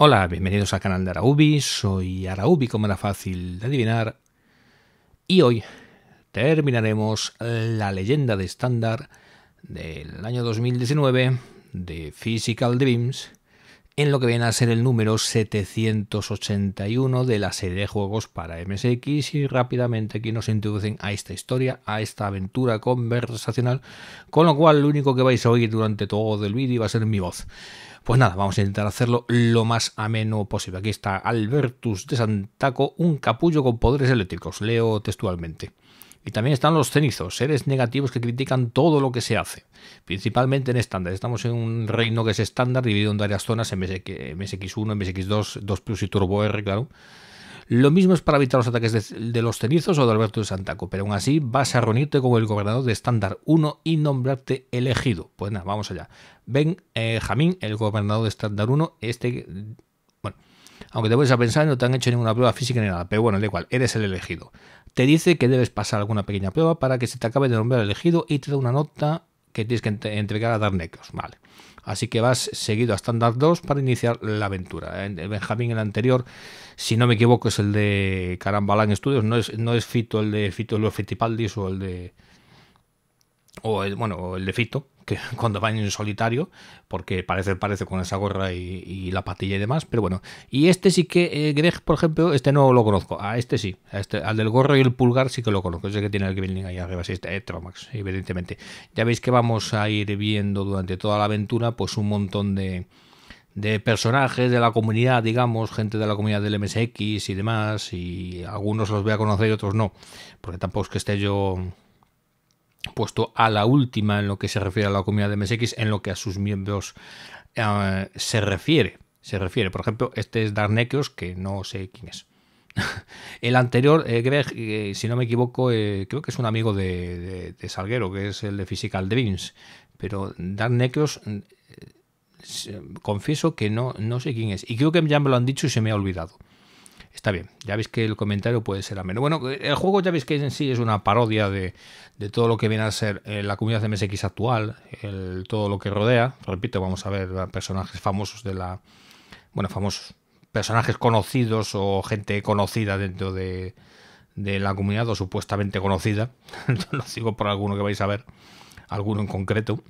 Hola, bienvenidos al canal de Araubi, soy Araubi como era fácil de adivinar y hoy terminaremos la leyenda de estándar del año 2019 de Physical Dreams en lo que viene a ser el número 781 de la serie de juegos para MSX y rápidamente aquí nos introducen a esta historia, a esta aventura conversacional, con lo cual lo único que vais a oír durante todo el vídeo va a ser mi voz. Pues nada, vamos a intentar hacerlo lo más ameno posible. Aquí está Albertus de Santaco, un capullo con poderes eléctricos, leo textualmente. Y también están los cenizos, seres negativos que critican todo lo que se hace, principalmente en estándar. Estamos en un reino que es estándar, dividido en varias zonas, MSX, 1 MSX2, 2 Plus y Turbo R, claro. Lo mismo es para evitar los ataques de, los cenizos o de Alberto de Santaco, pero aún así vas a reunirte con el gobernador de estándar 1 y nombrarte elegido. Pues nada, vamos allá. Ven eh, Jamín, el gobernador de estándar 1, este... Bueno, aunque te vayas a pensar, no te han hecho ninguna prueba física ni nada, pero bueno, da igual, eres el elegido. Te dice que debes pasar alguna pequeña prueba para que se te acabe de nombrar elegido y te da una nota que tienes que entregar a Darnecos, vale. Así que vas seguido a Standard 2 para iniciar la aventura. ¿eh? Benjamín, el anterior, si no me equivoco, es el de Carambalán Studios, no es, no es Fito el de Fito los Fitipaldis o el de. O bueno, el de Fito, cuando van en solitario, porque parece, parece con esa gorra y, la patilla y demás, pero bueno. Y este sí que, eh, Greg, por ejemplo, este no lo conozco, a este sí, este, al del gorro y el pulgar sí que lo conozco, ese que tiene el Gremlin ahí arriba, sí, este eh, Tromax, evidentemente. Ya veis que vamos a ir viendo durante toda la aventura, pues un montón de de personajes de la comunidad, digamos, gente de la comunidad del MSX y demás, y algunos los voy a conocer y otros no, porque tampoco es que esté yo puesto a la última en lo que se refiere a la comunidad de MSX, en lo que a sus miembros eh, se refiere. Se refiere, por ejemplo, este es Darnekios, que no sé quién es. el anterior, eh, Greg, eh, si no me equivoco, creo que es un amigo de, Salguero, que es el de Physical Dreams. Pero Darnekios, mm, confieso que no, no sé quién es. Y creo que ya me lo han dicho y se me ha olvidado está bien. Ya veis que el comentario puede ser ameno. Bueno, el juego ya veis que en sí es una parodia de, todo lo que viene a ser eh, la comunidad de MSX actual, el, todo lo que rodea. Repito, vamos a ver personajes famosos de la... Bueno, famosos. Personajes conocidos o gente conocida dentro de, de la comunidad o supuestamente conocida. lo digo por alguno que vais a ver, alguno en concreto.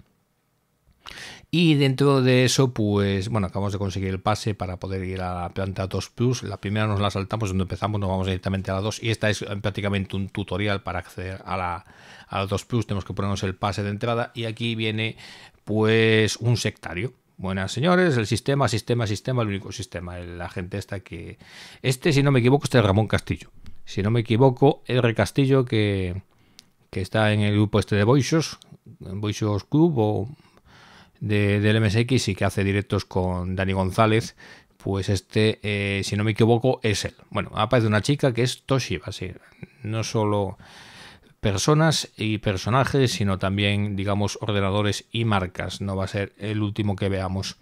Y dentro de eso, pues bueno, acabamos de conseguir el pase para poder ir a la planta 2 Plus. La primera nos la saltamos, donde empezamos, nos vamos directamente a la 2. Y esta es eh, prácticamente un tutorial para acceder a la, a 2 Plus. Tenemos que ponernos el pase de entrada. Y aquí viene, pues, un sectario. Buenas señores, el sistema, sistema, sistema, el único sistema, la gente esta que... Este, si no me equivoco, este es Ramón Castillo. Si no me equivoco, R. Castillo que, que está en el grupo este de En Boisos Club o del MSX y que hace directos con Dani González, pues este, eh, si no me equivoco, es él. Bueno, aparece una chica que es Toshiba, sí. No solo personas y personajes, sino también, digamos, ordenadores y marcas. No va a ser el último que veamos.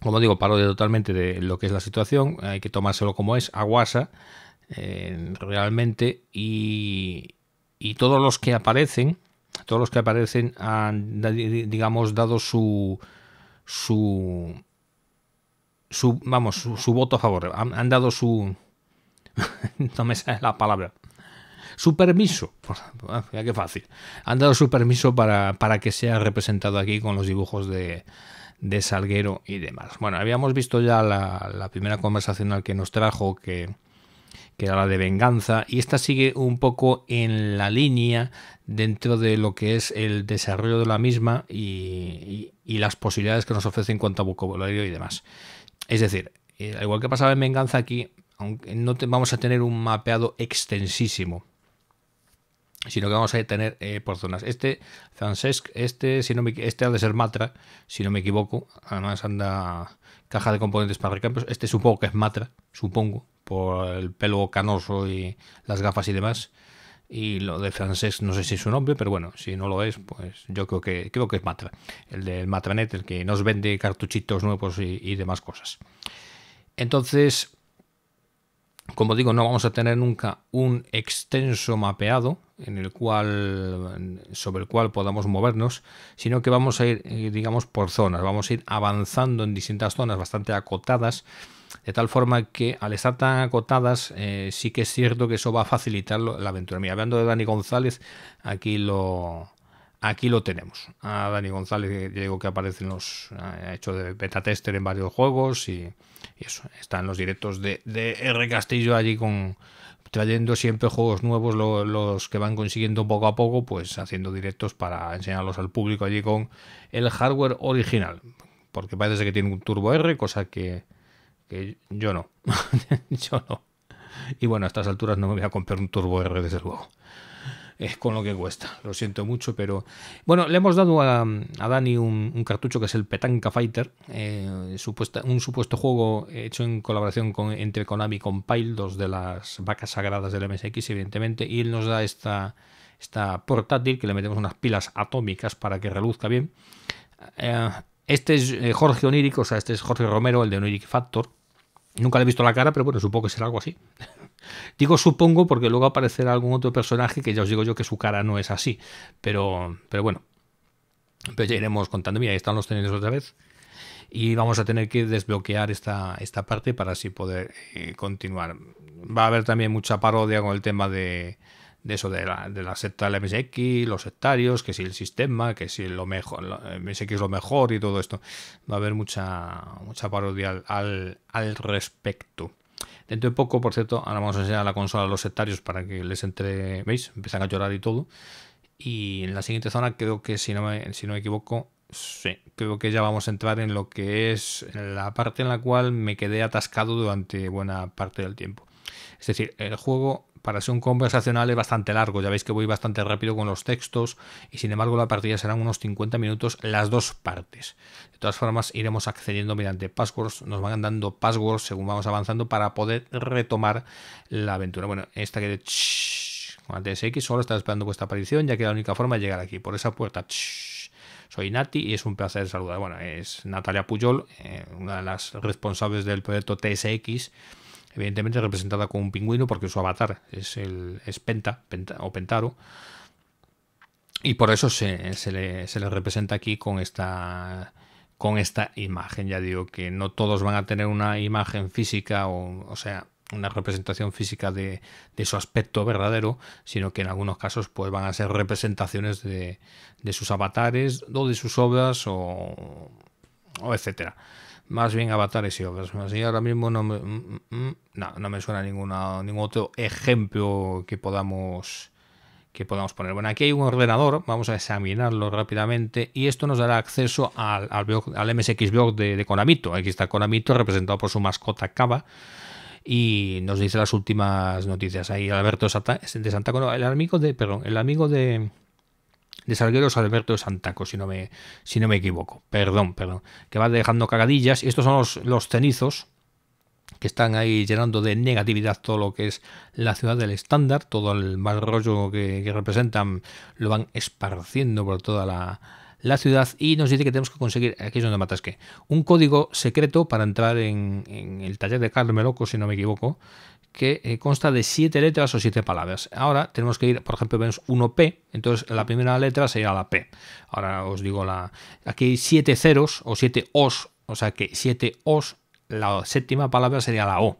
Como digo, de totalmente de lo que es la situación. Hay que tomárselo como es, aguasa, eh, realmente. Y, y todos los que aparecen, todos los que aparecen han, digamos, dado su, su, su vamos, su, voto a favor, han, dado su, no me sale la palabra, su permiso, ya ah, que fácil, han dado su permiso para, para que sea representado aquí con los dibujos de, de Salguero y demás. Bueno, habíamos visto ya la, primera conversación al que nos trajo que que era la de venganza, y esta sigue un poco en la línea dentro de lo que es el desarrollo de la misma y, las posibilidades que nos ofrece en cuanto a vocabulario y demás. Es decir, eh, igual que pasaba en venganza aquí, aunque no vamos a tener un mapeado extensísimo, sino que vamos a tener eh, por zonas. Este, Francesc, este, si este ha de ser Matra, si no me equivoco. Además anda caja de componentes para recambios. Este supongo que es Matra, supongo por el pelo canoso y las gafas y demás. Y lo de francés, no sé si es su nombre, pero bueno, si no lo es, pues yo creo que creo que es Matra, el del Matranet, el que nos vende cartuchitos nuevos y, demás cosas. Entonces, como digo, no vamos a tener nunca un extenso mapeado en el cual, sobre el cual podamos movernos, sino que vamos a ir, eh, digamos, por zonas, vamos a ir avanzando en distintas zonas bastante acotadas de tal forma que al estar tan acotadas eh, sí que es cierto que eso va a facilitar la aventura. Mira, hablando de Dani González, aquí lo, aquí lo tenemos. A Dani González, digo que aparece en los. Eh, ha hecho de beta tester en varios juegos y, eso. Están los directos de, R Castillo allí con. Trayendo siempre juegos nuevos, los que van consiguiendo poco a poco, pues haciendo directos para enseñarlos al público allí con el hardware original. Porque parece que tiene un Turbo R, cosa que, yo no. yo no. Y bueno, a estas alturas no me voy a comprar un Turbo R, desde luego. Es con lo que cuesta. Lo siento mucho, pero. Bueno, le hemos dado a, Dani un, cartucho que es el Petanca Fighter, eh, un supuesto juego hecho en colaboración con, entre Konami y Compile, dos de las vacas sagradas del MSX, evidentemente, y él nos da esta, esta portátil que le metemos unas pilas atómicas para que reluzca bien. Eh, este es eh, Jorge Onírico, o sea, este es Jorge Romero, el de Oniric Factor, Nunca le he visto la cara, pero bueno, supongo que será algo así. digo supongo porque luego aparecerá algún otro personaje que ya os digo yo que su cara no es así. Pero, pero bueno, pues ya iremos contando. Mira, ahí están los tenedores otra vez. Y vamos a tener que desbloquear esta, esta parte para así poder eh, continuar. Va a haber también mucha parodia con el tema de, de eso, de la, de la secta del MSX, los sectarios, que si el sistema, que si lo mejor, MSX es lo mejor y todo esto. Va a haber mucha, mucha parodia al, al respecto. Dentro de poco, por cierto, ahora vamos a enseñar la consola a los sectarios para que les entre, ¿veis? Empiezan a llorar y todo. Y en la siguiente zona creo que, si no me, si no me equivoco, sí, creo que ya vamos a entrar en lo que es la parte en la cual me quedé atascado durante buena parte del tiempo. Es decir, el juego para ser un conversacional es bastante largo, ya veis que voy bastante rápido con los textos y sin embargo la partida serán unos 50 minutos las dos partes. De todas formas iremos accediendo mediante passwords, nos van dando passwords según vamos avanzando para poder retomar la aventura. Bueno, esta que de con la TSX solo está esperando vuestra aparición ya que la única forma de llegar aquí, por esa puerta. Soy Nati y es un placer saludar. Bueno, es Natalia Puyol, eh, una de las responsables del proyecto TSX evidentemente representada con un pingüino porque su avatar es el Penta, o Pentaro. Y por eso se, le, se le representa aquí con esta con esta imagen. Ya digo que no todos van a tener una imagen física, o, sea, una representación física de, su aspecto verdadero, sino que en algunos casos pues, van a ser representaciones de, de sus avatares o de sus obras o etcétera más bien avatares y obras. Así ahora mismo no me, mm, mm, mm, no, no me suena ninguna, ningún otro ejemplo que podamos, que podamos poner. Bueno, aquí hay un ordenador, vamos a examinarlo rápidamente y esto nos dará acceso al, al, MSX blog de, Konamito. Aquí está Konamito representado por su mascota Cava y nos dice las últimas noticias. Ahí Alberto de Santa el amigo de, perdón, el amigo de, de Salgueros Alberto de Santaco, si no me, si no me equivoco. Perdón, perdón. Que va dejando cagadillas. Y Estos son los, los cenizos que están ahí llenando de negatividad todo lo que es la ciudad del estándar, todo el mal rollo que, representan lo van esparciendo por toda la, ciudad y nos dice que tenemos que conseguir, aquí es donde matas que, un código secreto para entrar en, el taller de Loco, si no me equivoco, que eh, consta de siete letras o siete palabras. Ahora tenemos que ir, por ejemplo, vemos 1P, entonces la primera letra sería la P. Ahora os digo la. Aquí hay siete ceros o siete Os, o sea que siete Os, la séptima palabra sería la O.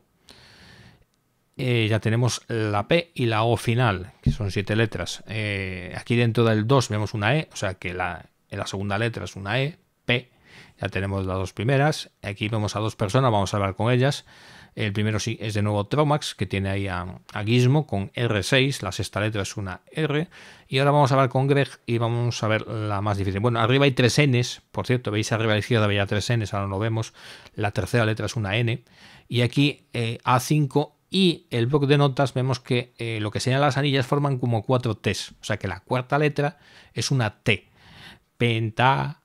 Eh, ya tenemos la P y la O final, que son siete letras. Eh, aquí dentro del 2 vemos una E, o sea que la, en la segunda letra es una E, P. Ya tenemos las dos primeras. Aquí vemos a dos personas, vamos a hablar con ellas. El primero sí es de nuevo Tromax, que tiene ahí a, Gizmo con R6, la sexta letra es una R. Y ahora vamos a hablar con Greg y vamos a ver la más difícil. Bueno, arriba hay tres Ns, por cierto, veis arriba a la izquierda había tres Ns, ahora no lo vemos. La tercera letra es una N. Y aquí eh, A5 y el bloc de notas vemos que eh, lo que señalan las anillas forman como cuatro Ts. O sea que la cuarta letra es una T. Pentaro.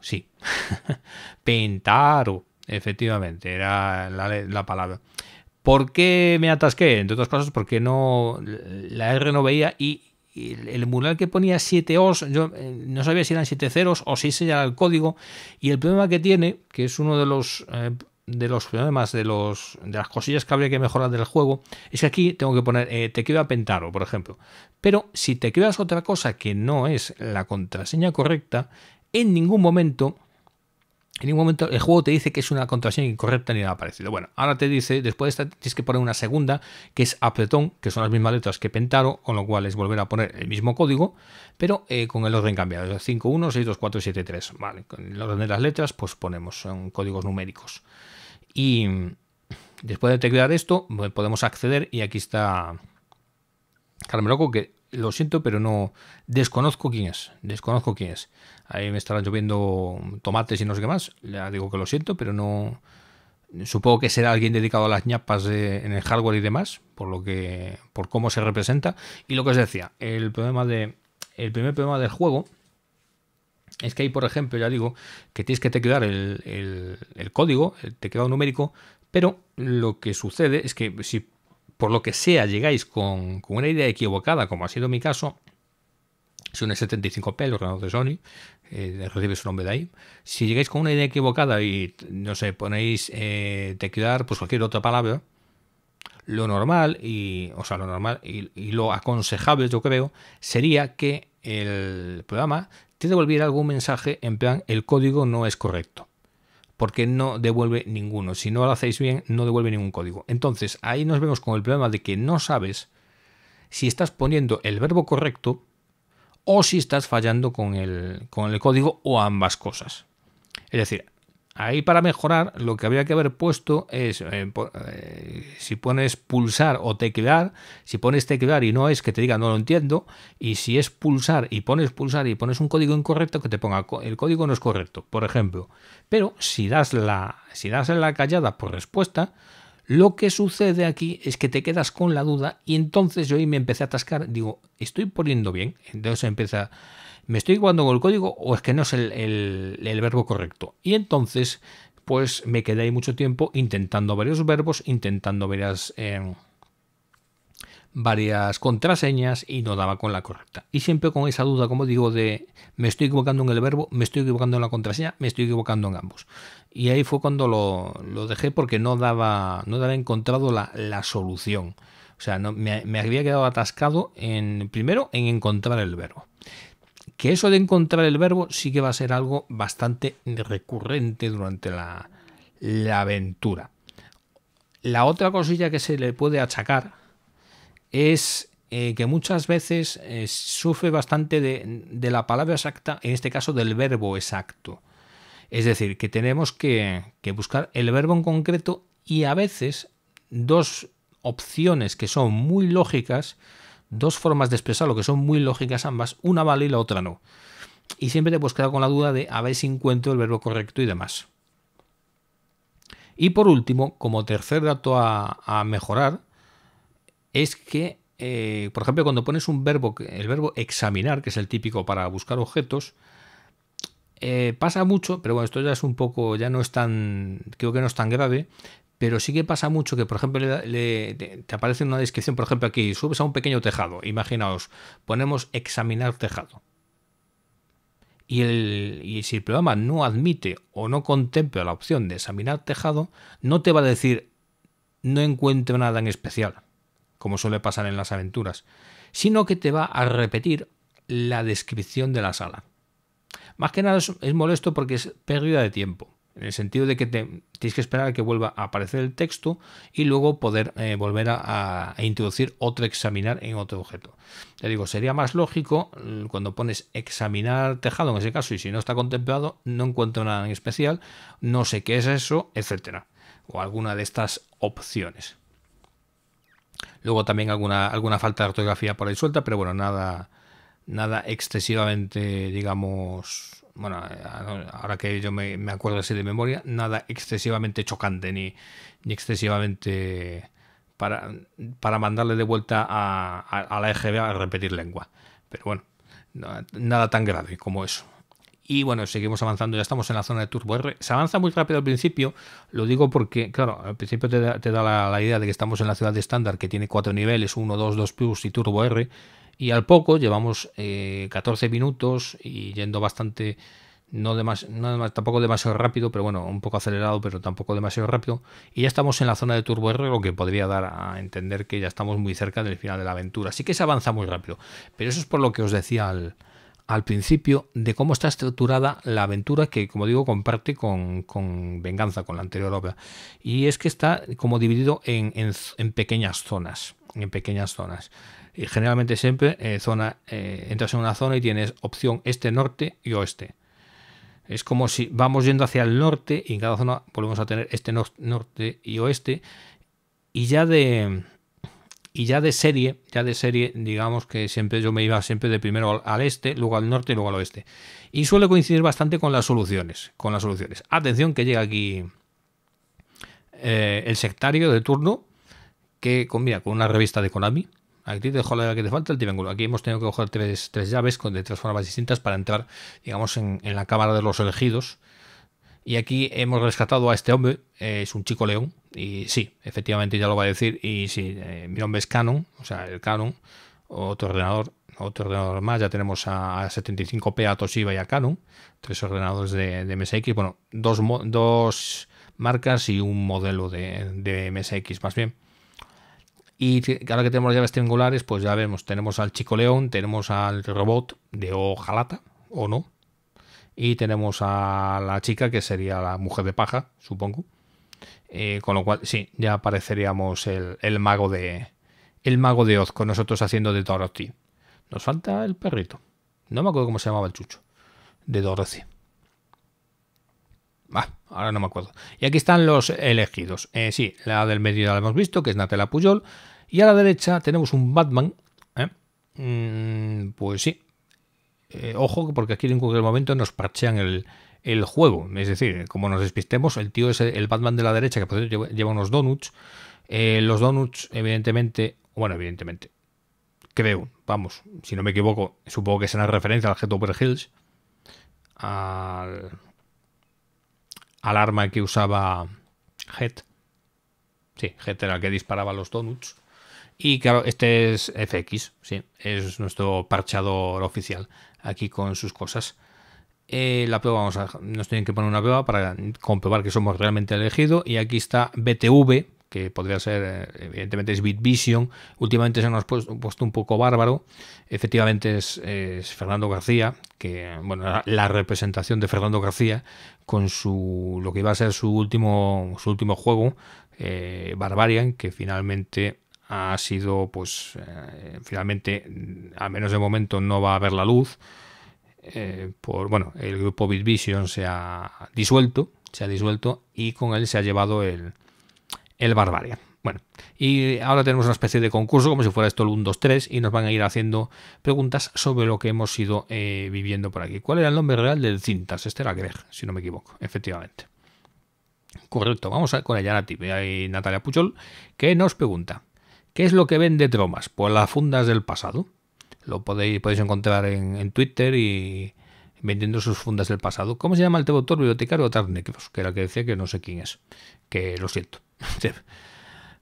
Sí. Pentaro efectivamente, era la, palabra. ¿Por qué me atasqué? Entre otras cosas, porque no la R no veía y, el mural que ponía 7 os, yo eh, no sabía si eran 7 ceros o si ese era el código. Y el problema que tiene, que es uno de los eh, de los problemas, de los de las cosillas que habría que mejorar del juego, es que aquí tengo que poner eh, te a Pentaro, por ejemplo. Pero si te quedas otra cosa que no es la contraseña correcta, en ningún momento en ningún momento el juego te dice que es una contraseña incorrecta ni nada parecido. Bueno, ahora te dice, después de esta tienes que poner una segunda, que es apretón, que son las mismas letras que Pentaro, con lo cual es volver a poner el mismo código, pero eh, con el orden cambiado, 5, 1, 6, 2, 4, 7, 3. Vale, con el orden de las letras, pues ponemos, son códigos numéricos. Y después de teclear esto, pues, podemos acceder y aquí está Carmeloco, que lo siento, pero no. Desconozco quién es. Desconozco quién es. Ahí me estarán lloviendo tomates y no sé qué más. Ya digo que lo siento, pero no. Supongo que será alguien dedicado a las ñapas en el hardware y demás, por lo que. por cómo se representa. Y lo que os decía, el problema de. El primer problema del juego es que hay, por ejemplo, ya digo, que tienes que te el, el, el código, el un numérico, pero lo que sucede es que si por lo que sea llegáis con, una idea equivocada, como ha sido mi caso, es un s 75 p el ordenador de Sony, eh, recibe su nombre de ahí. Si llegáis con una idea equivocada y, no sé, ponéis eh, quedar pues cualquier otra palabra, lo normal, y, o sea, lo normal y lo aconsejable, yo creo, sería que el programa te devolviera algún mensaje en plan, el código no es correcto porque no devuelve ninguno. Si no lo hacéis bien, no devuelve ningún código. Entonces, ahí nos vemos con el problema de que no sabes si estás poniendo el verbo correcto o si estás fallando con el, con el código o ambas cosas. Es decir, Ahí para mejorar lo que habría que haber puesto es, eh, eh, si pones pulsar o teclear, si pones teclear y no es que te diga no lo entiendo, y si es pulsar y pones pulsar y pones un código incorrecto, que te ponga el código no es correcto, por ejemplo. Pero si das la, si das la callada por respuesta, lo que sucede aquí es que te quedas con la duda y entonces yo ahí me empecé a atascar, digo, estoy poniendo bien, entonces empieza... ¿me estoy equivocando con el código o es que no es el, verbo correcto? Y entonces, pues me quedé ahí mucho tiempo intentando varios verbos, intentando varias... Em, varias contraseñas y no daba con la correcta. Y siempre con esa duda, como digo, de me estoy equivocando en el verbo, me estoy equivocando en la contraseña, me estoy equivocando en ambos. Y ahí fue cuando lo, dejé porque no daba, no daba encontrado la, solución. O sea, no, me, me, había quedado atascado en, primero, en encontrar el verbo que eso de encontrar el verbo sí que va a ser algo bastante recurrente durante la, aventura. La otra cosilla que se le puede achacar es eh, que muchas veces eh, sufre bastante de, la palabra exacta, en este caso del verbo exacto. Es decir, que tenemos que buscar el verbo en concreto y a veces dos opciones que son muy lógicas dos formas de expresarlo que son muy lógicas ambas, una vale y la otra no. Y siempre te puedes quedar con la duda de a ver si encuentro el verbo correcto y demás. Y por último, como tercer dato a, mejorar, es que, eh, por ejemplo, cuando pones un verbo, el verbo examinar, que es el típico para buscar objetos, eh, pasa mucho, pero bueno, esto ya es un poco, ya no es tan, creo que no es tan grave, pero sí que pasa mucho que, por ejemplo, te aparece una descripción, por ejemplo, aquí, subes a un pequeño tejado, imaginaos, ponemos examinar tejado. Y, el, si el programa no admite o no contempla la opción de examinar tejado, no te va a decir no encuentro nada en especial, como suele pasar en las aventuras, sino que te va a repetir la descripción de la sala. Más que nada es molesto porque es pérdida de tiempo. En el sentido de que te, tienes que esperar a que vuelva a aparecer el texto y luego poder eh, volver a, introducir otro examinar en otro objeto. Te digo, sería más lógico mm, cuando pones examinar tejado en ese caso y si no está contemplado, no encuentro nada en especial, no sé qué es eso, etcétera. O alguna de estas opciones. Luego también alguna, alguna falta de ortografía por ahí suelta, pero bueno, nada, nada excesivamente, digamos, bueno, ahora que yo me, acuerdo así de memoria, nada excesivamente chocante ni, ni excesivamente para, para mandarle de vuelta a, a, la EGB a repetir lengua. Pero bueno, nada, tan grave como eso. Y bueno, seguimos avanzando, ya estamos en la zona de Turbo R. Se avanza muy rápido al principio, lo digo porque, claro, al principio te da, la, idea de que estamos en la ciudad de estándar que tiene cuatro niveles, Uno, 2, 2 Plus y Turbo R. Y al poco, llevamos 14 eh, minutos y yendo bastante, no, no, tampoco demasiado rápido, pero bueno, un poco acelerado, pero tampoco demasiado rápido. Y ya estamos en la zona de Turbo R, lo que podría dar a entender que ya estamos muy cerca del final de la aventura. Así que se avanza muy rápido. Pero eso es por lo que os decía al, principio de cómo está estructurada la aventura que, como digo, comparte con, con Venganza, con la anterior obra. Y es que está como dividido en, en pequeñas zonas. En pequeñas zonas. Y generalmente siempre eh, zona, eh, entras en una zona y tienes opción este, norte y oeste. Es como si vamos yendo hacia el norte y en cada zona volvemos a tener este norte y oeste. Y ya de y ya de serie, ya de serie, digamos que siempre yo me iba siempre de primero al, este, luego al norte y luego al oeste. Y suele coincidir bastante con las soluciones, con las soluciones. Atención que llega aquí eh, el sectario de turno que combina con una revista de Konami Aquí te dejo la que te falta, el Aquí hemos tenido que coger tres, llaves con, de tres formas distintas para entrar, digamos, en, la cámara de los elegidos. Y aquí hemos rescatado a este hombre, eh, es un chico león, y sí, efectivamente ya lo va a decir, y si, eh, mi nombre es Canon, o sea, el Canon, otro ordenador, otro ordenador más, ya tenemos a, 75P, a Toshiba y a Canon, tres ordenadores de, de MSX, bueno, dos, dos marcas y un modelo de, de MSX más bien. Y ahora que tenemos llaves triangulares, pues ya vemos, tenemos al Chico León, tenemos al robot de Ojalata, o no. Y tenemos a la chica, que sería la mujer de paja, supongo. Eh, con lo cual, sí, ya apareceríamos el, mago de. El mago de Oz con nosotros haciendo de Dorothy. Nos falta el perrito. No me acuerdo cómo se llamaba el chucho. De Dorothy. Ah, ahora no me acuerdo. Y aquí están los elegidos. Eh, sí, la del medio ya la hemos visto, que es Natela Puyol. Y a la derecha tenemos un Batman. ¿eh? Mm, pues sí. Eh, ojo, porque aquí en cualquier momento nos parchean el, juego. Es decir, como nos despistemos, el tío es el Batman de la derecha, que lleva unos donuts. Eh, los donuts, evidentemente, bueno, evidentemente, creo, vamos, si no me equivoco, supongo que será referencia al Over Hills, al, al arma que usaba Head. Sí, Jet era el que disparaba los donuts. Y claro, este es FX, sí, es nuestro parchador oficial, aquí con sus cosas. Eh, la prueba, vamos a, nos tienen que poner una prueba para comprobar que somos realmente elegidos. Y aquí está BTV, que podría ser, eh, evidentemente es BitVision. Últimamente se nos ha puesto, un poco bárbaro. Efectivamente es, Fernando García, que, bueno, la, representación de Fernando García con su, lo que iba a ser su último, su último juego, eh, Barbarian, que finalmente ha sido, pues, eh, finalmente, al menos de momento, no va a haber la luz. Eh, por, bueno, el grupo Bitvision se ha disuelto, se ha disuelto y con él se ha llevado el, el Barbarian. Bueno, y ahora tenemos una especie de concurso, como si fuera esto el 1, 2, 3, y nos van a ir haciendo preguntas sobre lo que hemos ido eh, viviendo por aquí. ¿Cuál era el nombre real del cintas? Este era Greg, si no me equivoco, efectivamente. Correcto, vamos a, con el Yanati y Natalia Puchol, que nos pregunta. ¿Qué es lo que vende Tromas? Pues las fundas del pasado. Lo podéis, encontrar en, Twitter y vendiendo sus fundas del pasado. ¿Cómo se llama el Tebotor? bibliotecario Tarnecros? Que era el que decía que no sé quién es. Que lo siento.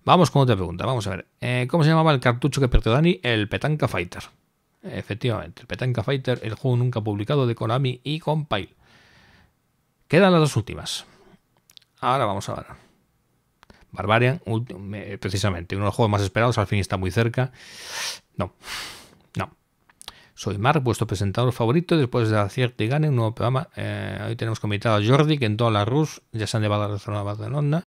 Vamos con otra pregunta, vamos a ver. Eh, ¿Cómo se llamaba el cartucho que perdió Dani? El Petanca Fighter. Efectivamente, el Petanca Fighter, el juego nunca publicado de Konami y Compile. Quedan las dos últimas. Ahora vamos a ver. Barbarian, precisamente, uno de los juegos más esperados, al fin está muy cerca. No, no. Soy Marc, vuestro presentador favorito. Después de cierta y Gane, un nuevo programa. Eh, hoy tenemos convitado a Jordi, que en toda la Rus ya se han llevado la zona de Barcelona.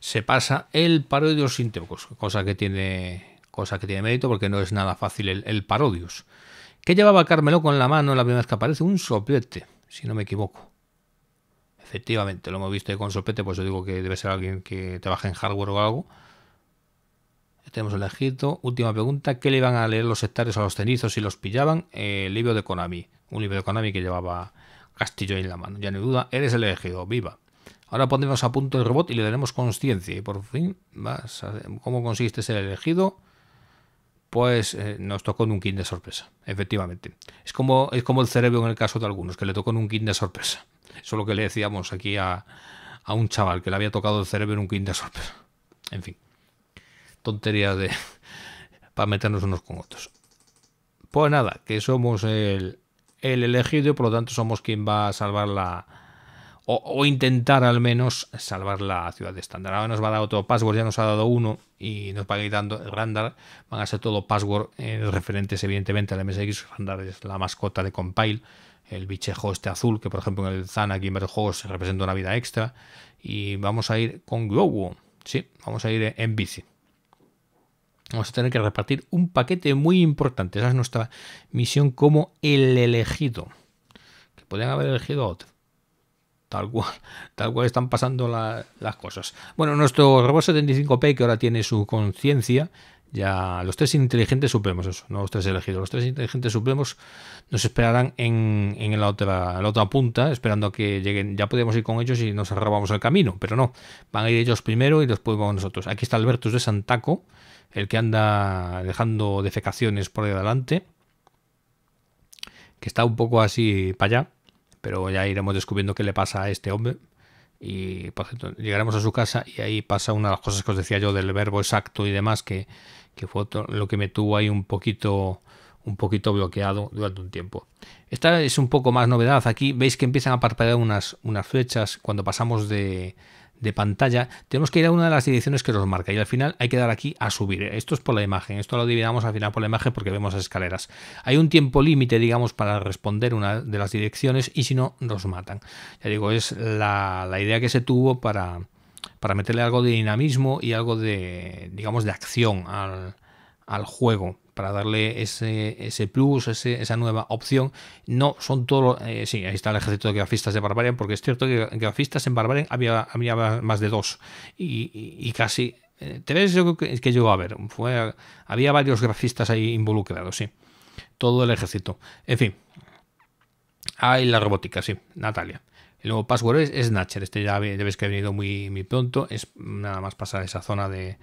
Se pasa el parodios sin cosa que tiene cosa que tiene mérito porque no es nada fácil el, parodios Que llevaba Carmelo con la mano la primera vez que aparece? Un soplete, si no me equivoco efectivamente, lo hemos visto con sorpete, pues yo digo que debe ser alguien que trabaja en hardware o algo. Tenemos el ejército. Última pregunta: ¿qué le iban a leer los sectarios a los cenizos si los pillaban? Eh, el libro de Konami, un libro de Konami que llevaba Castillo en la mano. Ya no hay duda, eres el elegido, viva. Ahora pondremos a punto el robot y le daremos conciencia. Y por fin, vas ¿cómo consiste ser elegido? Pues eh, nos tocó en un kit de sorpresa, efectivamente. Es como, es como el cerebro en el caso de algunos, que le tocó en un kit de sorpresa. Eso es lo que le decíamos aquí a, un chaval que le había tocado el cerebro en un quinta En fin, tonterías de. para meternos unos con otros. Pues nada, que somos el, el elegido y por lo tanto somos quien va a salvar la, o, intentar al menos salvar la ciudad de estándar. Ahora nos va a dar otro password, ya nos ha dado uno y nos va a ir dando el Van a ser todo password eh, referentes, evidentemente, al MSX. Randall es la mascota de Compile, el bichejo este azul, que por ejemplo en el Zana aquí en juegos representa una vida extra. Y vamos a ir con Globo, sí, vamos a ir en bici. Vamos a tener que repartir un paquete muy importante. Esa es nuestra misión como el elegido. Que podrían haber elegido a otro. Tal cual, tal cual están pasando las cosas. Bueno, nuestro robot 75P, que ahora tiene su conciencia, ya los tres inteligentes supremos, eso, no los tres elegidos, los tres inteligentes supremos nos esperarán en, la, otra, la otra punta, esperando a que lleguen. Ya podemos ir con ellos y nos robamos el camino, pero no, van a ir ellos primero y después vamos nosotros. Aquí está Albertus de Santaco, el que anda dejando defecaciones por ahí adelante, que está un poco así para allá pero ya iremos descubriendo qué le pasa a este hombre. Y llegaremos a su casa y ahí pasa una de las cosas que os decía yo del verbo exacto y demás, que, fue lo que me tuvo ahí un poquito, un poquito bloqueado durante un tiempo. Esta es un poco más novedad. Aquí veis que empiezan a parpadear unas, unas flechas cuando pasamos de, de pantalla, tenemos que ir a una de las direcciones que nos marca y al final hay que dar aquí a subir. Esto es por la imagen, esto lo dividamos al final por la imagen porque vemos escaleras. Hay un tiempo límite, digamos, para responder una de las direcciones y si no, nos matan. Ya digo, es la, la idea que se tuvo para, para meterle algo de dinamismo y algo de, digamos, de acción al, al juego para darle ese, plus, esa nueva opción. No son todos. Eh, sí, ahí está el ejército de grafistas de Barbarian, porque es cierto que grafistas en Barbarian había, más de dos y, casi te eh, tres yo que, que llegó a ver. Fue, había varios grafistas ahí involucrados, sí. Todo el ejército. En fin. Ah, la robótica, sí, Natalia. El nuevo password es Snatcher. Este ya, ves que ha venido muy, muy pronto. Es nada más pasar esa zona de,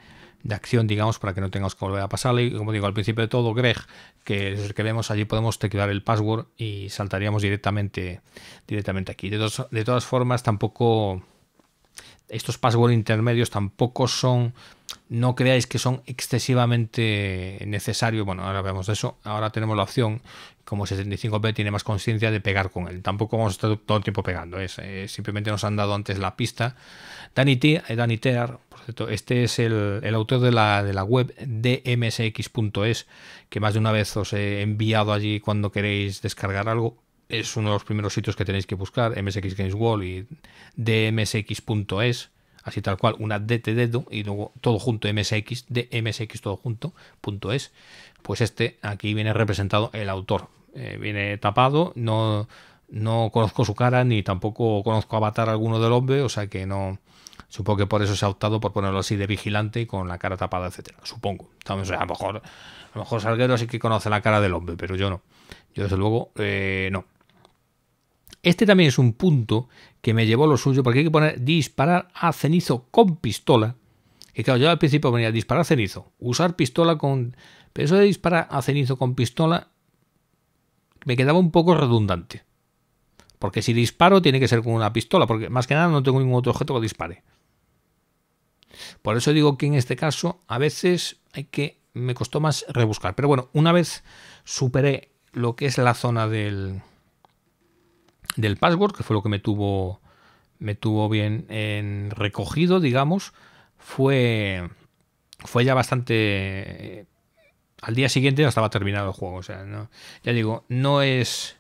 de acción, digamos, para que no tengamos que volver a pasarle. Y como digo, al principio de todo, Greg, que es el que vemos allí, podemos teclear el password y saltaríamos directamente, directamente aquí. De, de todas formas, tampoco estos password intermedios tampoco son, no creáis que son excesivamente necesarios. Bueno, ahora vemos eso. Ahora tenemos la opción como 75 b tiene más conciencia de pegar con él. Tampoco vamos a estar todo el tiempo pegando, es, ¿eh? eh, simplemente nos han dado antes la pista. Danny, T, eh, Tear, por cierto, este es el, autor de la, de la web dmsx.es, que más de una vez os he enviado allí cuando queréis descargar algo. Es uno de los primeros sitios que tenéis que buscar, MSX Games y dmsx.es así tal cual, una DTD y luego todo junto MSX, DMSX todo junto, pues este aquí viene representado el autor. Eh, viene tapado, no, no conozco su cara ni tampoco conozco avatar alguno del hombre, o sea que no. Supongo que por eso se ha optado por ponerlo así de vigilante y con la cara tapada, etcétera. Supongo. a lo mejor, a lo mejor Salguero sí que conoce la cara del hombre, pero yo no. Yo desde luego eh, no. Este también es un punto que me llevó a lo suyo, porque hay que poner disparar a cenizo con pistola. Y claro, yo al principio venía a disparar cenizo, usar pistola con pero eso de disparar a cenizo con pistola me quedaba un poco redundante. Porque si disparo tiene que ser con una pistola, porque más que nada no tengo ningún otro objeto que dispare. Por eso digo que en este caso a veces hay que me costó más rebuscar. Pero bueno, una vez superé lo que es la zona del, del password, que fue lo que me tuvo, me tuvo bien en recogido, digamos, fue, fue ya bastante al día siguiente ya estaba terminado el juego. O sea, ya digo, no es.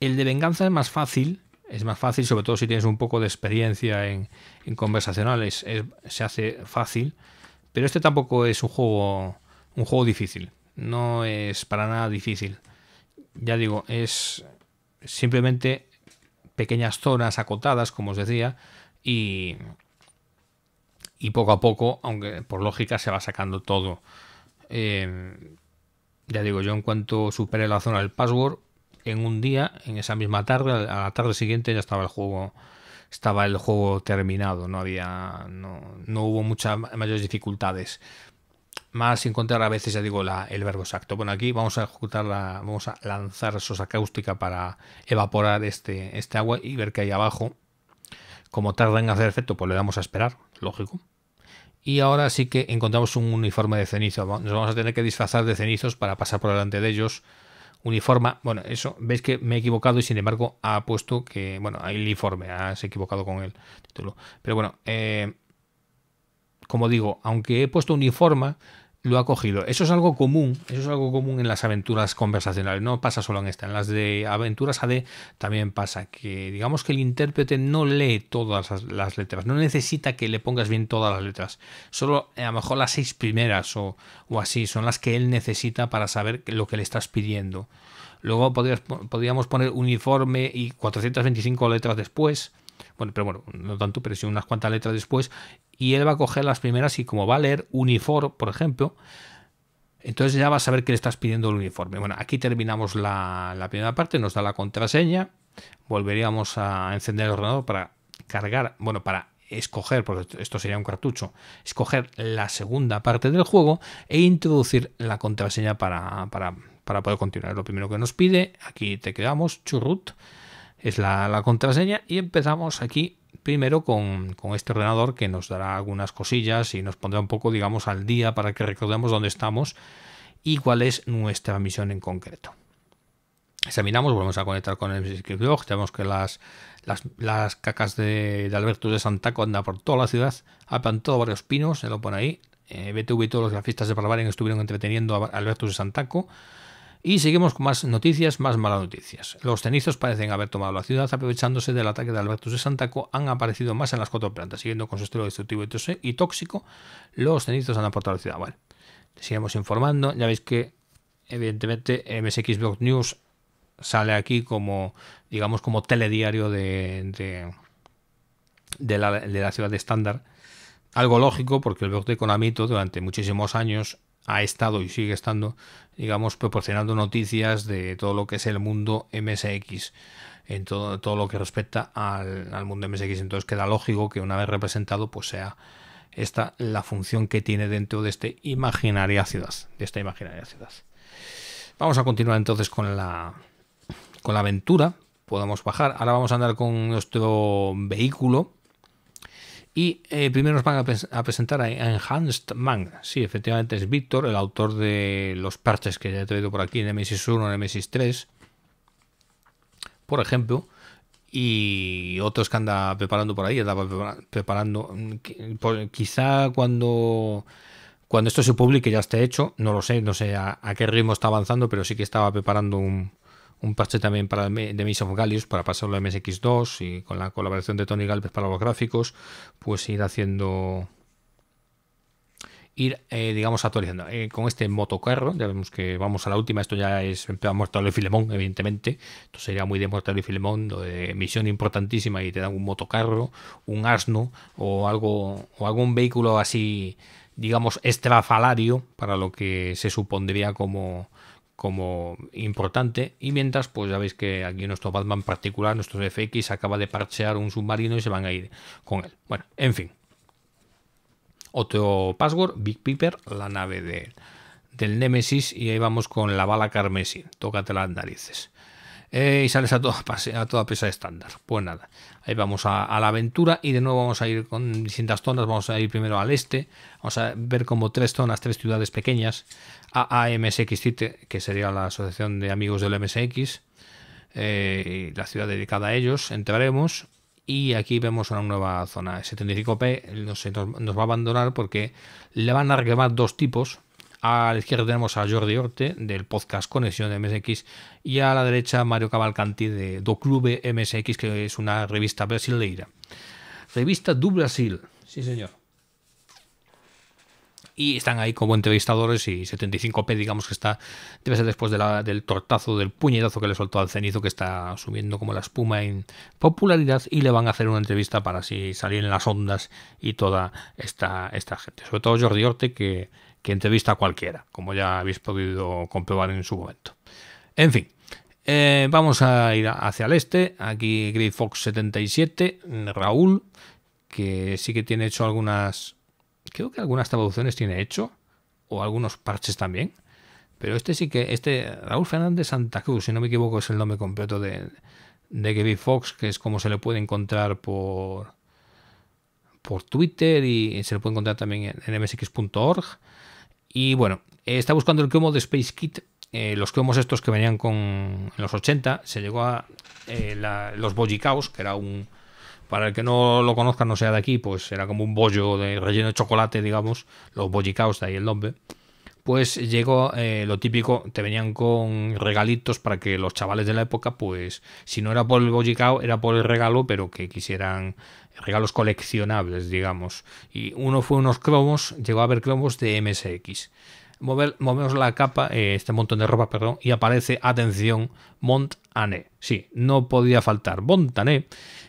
El de venganza es más fácil. Es más fácil, sobre todo si tienes un poco de experiencia en, conversacionales. se hace fácil. Pero este tampoco es un juego. Un juego difícil. No es para nada difícil. Ya digo, es simplemente pequeñas zonas acotadas, como os decía, y, y poco a poco, aunque por lógica se va sacando todo Em, ya digo, yo en cuanto superé la zona del password, en un día, en esa misma tarde, a la tarde siguiente ya estaba el juego estaba el juego terminado, no había no, no hubo muchas mayores dificultades. Más encontrar a veces, ya digo, la, el verbo exacto. Bueno, aquí vamos a ejecutar la, vamos a lanzar sosa cáustica para evaporar este, este agua y ver que hay abajo. Como tarda en hacer efecto, pues le damos a esperar, lógico. Y ahora sí que encontramos un uniforme de cenizo. Nos vamos a tener que disfrazar de cenizos para pasar por delante de ellos. Uniforma, bueno, eso, veis que me he equivocado y sin embargo ha puesto que, bueno, hay el informe, has equivocado con el título. Pero bueno, eh, como digo, aunque he puesto uniforme, lo ha cogido. Eso es algo común, eso es algo común en las aventuras conversacionales, no pasa solo en esta, en las de aventuras AD también pasa que digamos que el intérprete no lee todas las letras, no necesita que le pongas bien todas las letras, solo eh, a lo mejor las seis primeras o, o así son las que él necesita para saber lo que le estás pidiendo. Luego podríamos poner uniforme y 425 letras después bueno, pero bueno, no tanto, pero sí unas cuantas letras después, y él va a coger las primeras y como va a leer uniform, por ejemplo, entonces ya va a saber que le estás pidiendo el uniforme. Bueno, aquí terminamos la, primera parte, nos da la contraseña, volveríamos a encender el ordenador para cargar, bueno, para escoger, porque esto sería un cartucho, escoger la segunda parte del juego e introducir la contraseña para, poder continuar. Lo primero que nos pide, aquí te quedamos, churrut, es la, la contraseña y empezamos aquí primero con, este ordenador que nos dará algunas cosillas y nos pondrá un poco, digamos, al día para que recordemos dónde estamos y cuál es nuestra misión en concreto. Examinamos, volvemos a conectar con el blog tenemos que las, las, las cacas de, alberto de Santaco andan por toda la ciudad, ha plantado varios pinos, se lo pone ahí. Eh, BTV y todos los grafistas de Barbarian estuvieron entreteniendo a alberto de Santaco. Y seguimos con más noticias, más malas noticias. Los cenizos parecen haber tomado la ciudad aprovechándose del ataque de Albertus de Santaco, han aparecido más en las cuatro plantas, siguiendo con su estilo destructivo y tóxico, los cenizos han aportado la ciudad. Vale. seguimos informando, ya veis que evidentemente MSX Blog News sale aquí como, digamos, como telediario de, de, la, de la, ciudad de estándar. Algo lógico, porque el blog de Konamito durante muchísimos años ha estado y sigue estando, digamos, proporcionando noticias de todo lo que es el mundo MSX, en todo, todo lo que respecta al, mundo MSX. Entonces queda lógico que una vez representado, pues sea esta la función que tiene dentro de, este imaginaria ciudad, de esta imaginaria ciudad. Vamos a continuar entonces con la, con la aventura. Podemos bajar. Ahora vamos a andar con nuestro vehículo y eh, primero nos van a, presentar a Enhanced Man. Sí, efectivamente es Víctor, el autor de los parches que ya he traído por aquí, Nemesis 1, Nemesis 3, por ejemplo. Y otros que anda preparando por ahí, andaba preparando. Mm, quizá cuando, cuando esto se publique ya esté hecho, no lo sé, no sé a qué ritmo está avanzando, pero sí que estaba preparando un, un parche también para de Maze of Gallius para pasarlo a MSX2 y con la colaboración de Tony Galvez para los gráficos, pues ir haciendo ir, eh, digamos, actualizando. Eh, con este motocarro, ya vemos que vamos a la última, esto ya es en Mortal y Filemón, evidentemente. entonces sería muy de Mortal y Filemón, de misión importantísima y te dan un motocarro, un asno o algo o algún vehículo así, digamos, estrafalario para lo que se supondría como como importante. Y mientras, pues ya veis que aquí nuestro Batman particular, nuestro FX, acaba de parchear un submarino y se van a ir con él. Bueno, en fin. Otro password, Big Piper, la nave del Nemesis. Y ahí vamos con la bala carmesí. Tócate las narices. Eh, y sales a toda, a toda pesa estándar. Pues nada, Ahí vamos a, la aventura y de nuevo vamos a ir con distintas zonas. Vamos a ir primero al este. Vamos a ver como tres zonas, tres ciudades pequeñas. A AMSX, que sería la Asociación de Amigos del MSX. Eh, la ciudad dedicada a ellos. Entraremos y aquí vemos una nueva zona. 75P nos, nos, va a abandonar porque le van a reclamar dos tipos a la izquierda tenemos a Jordi Orte del podcast Conexión de MSX y a la derecha Mario Cavalcanti de Do Clube MSX, que es una revista brasileira. Revista Du Brasil, sí señor. Y están ahí como entrevistadores y 75p, digamos que está, debe ser después del tortazo, del puñetazo que le soltó al cenizo, que está subiendo como la espuma en popularidad y le van a hacer una entrevista para así salir en las ondas y toda esta, esta gente. Sobre todo Jordi Orte, que que entrevista a cualquiera, como ya habéis podido comprobar en su momento. En fin, eh, vamos a ir hacia el este. Aquí Grey Fox 77, Raúl, que sí que tiene hecho algunas. Creo que algunas traducciones tiene hecho, o algunos parches también. Pero este sí que, este Raúl Fernández Santa Cruz, si no me equivoco, es el nombre completo de, de Fox, que es como se le puede encontrar por, por Twitter y se le puede encontrar también en, en msx.org. Y bueno, eh, está buscando el quemo de Space Kit. Eh, los kumos estos que venían con en los 80, se llegó a eh, los Bojicaos, que era un... Para el que no lo conozca, no sea de aquí, pues era como un bollo de relleno de chocolate, digamos, los Bojicaos, de ahí el nombre pues llegó eh, lo típico, te venían con regalitos para que los chavales de la época, pues si no era por el bojicao, era por el regalo, pero que quisieran regalos coleccionables, digamos. Y uno fue unos cromos, llegó a haber cromos de MSX. movemos la capa, eh, este montón de ropa, perdón, y aparece, atención, Montané. Sí, no podía faltar Montané.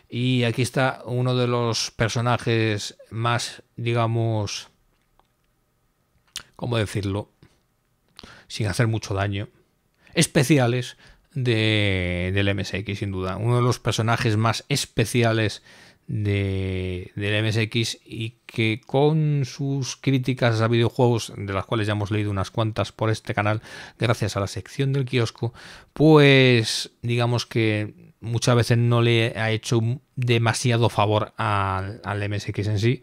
Y aquí está uno de los personajes más, digamos, ¿cómo decirlo? Sin hacer mucho daño. Especiales de, del MSX, sin duda. Uno de los personajes más especiales del MSX y que con sus críticas a videojuegos, de las cuales ya hemos leído unas cuantas por este canal, gracias a la sección del kiosco, pues digamos que muchas veces no le ha hecho demasiado favor al, al MSX en sí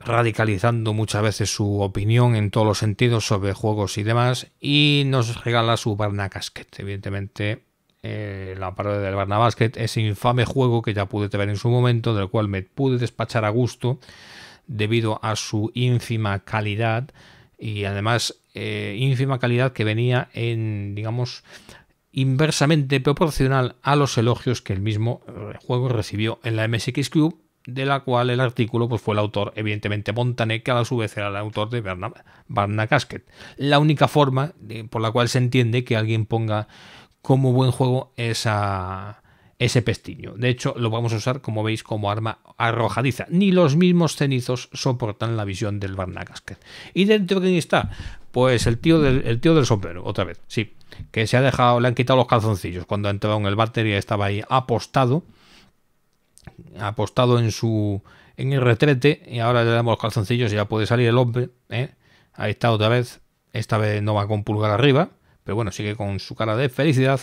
radicalizando muchas veces su opinión en todos los sentidos sobre juegos y demás, y nos regala su Barna Casket. Evidentemente, eh, la parodia del Barna Basket, ese infame juego que ya pude tener en su momento, del cual me pude despachar a gusto debido a su ínfima calidad y además eh, ínfima calidad que venía en, digamos, inversamente proporcional a los elogios que el mismo eh, juego recibió en la MSX Club de la cual el artículo pues, fue el autor, evidentemente Montané, que a su vez era el autor de Barna La única forma por la cual se entiende que alguien ponga como buen juego esa, ese pestiño. De hecho, lo vamos a usar, como veis, como arma arrojadiza. Ni los mismos cenizos soportan la visión del Barnacasket. ¿Y dentro de quién está? Pues el tío, del, el tío del sombrero, otra vez, sí. Que se ha dejado, le han quitado los calzoncillos. Cuando ha entrado en el batería estaba ahí apostado apostado en su en el retrete y ahora le damos los calzoncillos y ya puede salir el hombre. ¿eh? Ahí está otra vez. Esta vez no va con pulgar arriba, pero bueno, sigue con su cara de felicidad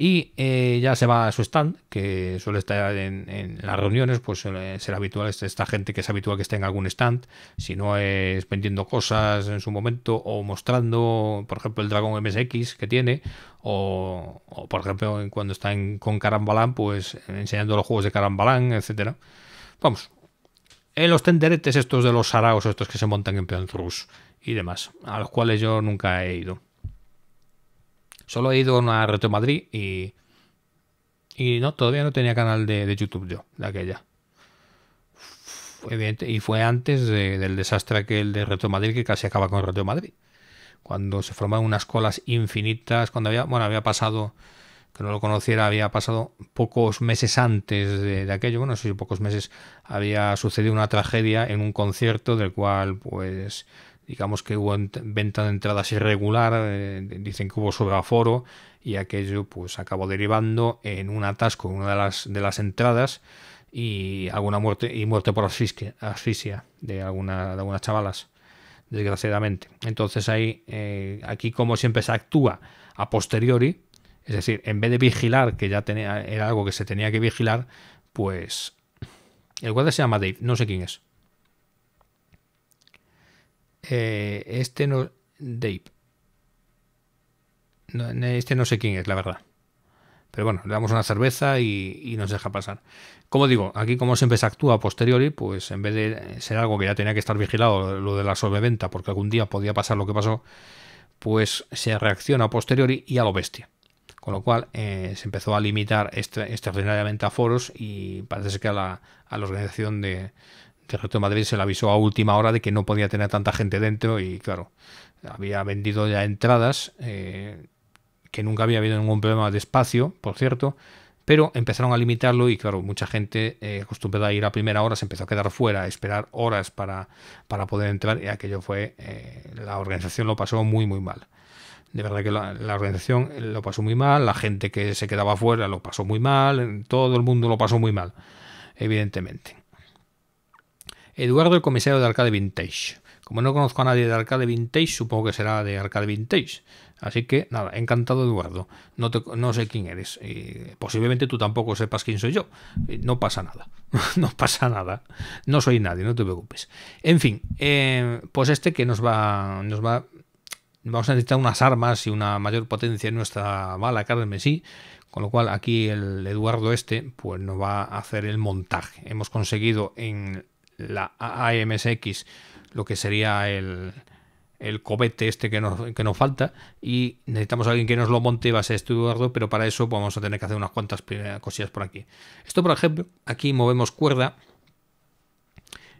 y eh, ya se va a su stand, que suele estar en, las reuniones, pues será habitual este, esta gente que es habitual que esté en algún stand, si no es vendiendo cosas en su momento o mostrando, por ejemplo, el Dragon MSX que tiene, o, por ejemplo, cuando está con Carambalán, pues enseñando los juegos de Carambalán, etcétera. Vamos, en los tenderetes estos de los saraos, estos que se montan en Rus y demás, a los cuales yo nunca he ido. Solo he ido a Reto Madrid y. Y no, todavía no tenía canal de, de YouTube yo, de aquella. y fue antes del desastre aquel de Reto Madrid que casi acaba con Reto Madrid. Cuando se formaron unas colas infinitas, cuando había. Bueno, había pasado. Que no lo conociera, había pasado pocos meses antes de, aquello. Bueno, si pocos meses había sucedido una tragedia en un concierto del cual, pues digamos que hubo venta de entradas irregular, eh, dicen que hubo sobreaforo y aquello pues acabó derivando en un atasco en una de las, de las entradas y alguna muerte y muerte por asfixia, de, alguna, de algunas chavalas desgraciadamente entonces ahí eh, aquí como siempre se actúa a posteriori es decir en vez de vigilar que ya tenía, era algo que se tenía que vigilar pues el guardia se llama Dave no sé quién es eh, este no. Dave. este no sé quién es, la verdad. Pero bueno, le damos una cerveza y, nos deja pasar. Como digo, aquí como siempre se actúa a posteriori, pues en vez de ser algo que ya tenía que estar vigilado, lo de la sobreventa, porque algún día podía pasar lo que pasó, pues se reacciona a posteriori y a lo bestia. Con lo cual eh, se empezó a limitar extraordinariamente este, este a foros y parece que a la organización de, el de Madrid se le avisó a última hora de que no podía tener tanta gente dentro y claro, había vendido ya entradas, eh, que nunca había habido ningún problema de espacio, por cierto, pero empezaron a limitarlo y claro, mucha gente eh, acostumbrada a ir a primera hora se empezó a quedar fuera, a esperar horas para, poder entrar y aquello fue, eh, la organización lo pasó muy muy mal. De verdad que la, la, organización lo pasó muy mal, la gente que se quedaba fuera lo pasó muy mal, todo el mundo lo pasó muy mal, evidentemente. Eduardo, el comisario de Arcade Vintage. Como no conozco a nadie de Arcade Vintage, supongo que será de Arcade Vintage. Así que nada, encantado Eduardo. No, no sé quién eres. posiblemente tú tampoco sepas quién soy yo. no pasa nada. no pasa nada. No soy nadie, no te preocupes. En fin, eh, pues este que nos va, nos va... Vamos a necesitar unas armas y una mayor potencia en nuestra bala, Carmen, sí. Con lo cual aquí el Eduardo este pues nos va a hacer el montaje. Hemos conseguido en la AMSX, lo que sería el, el cobete este que nos, falta y necesitamos a alguien que nos lo monte va a ser Eduardo, pero para eso pues, vamos a tener que hacer unas cuantas cosillas por aquí. Esto, por ejemplo, aquí movemos cuerda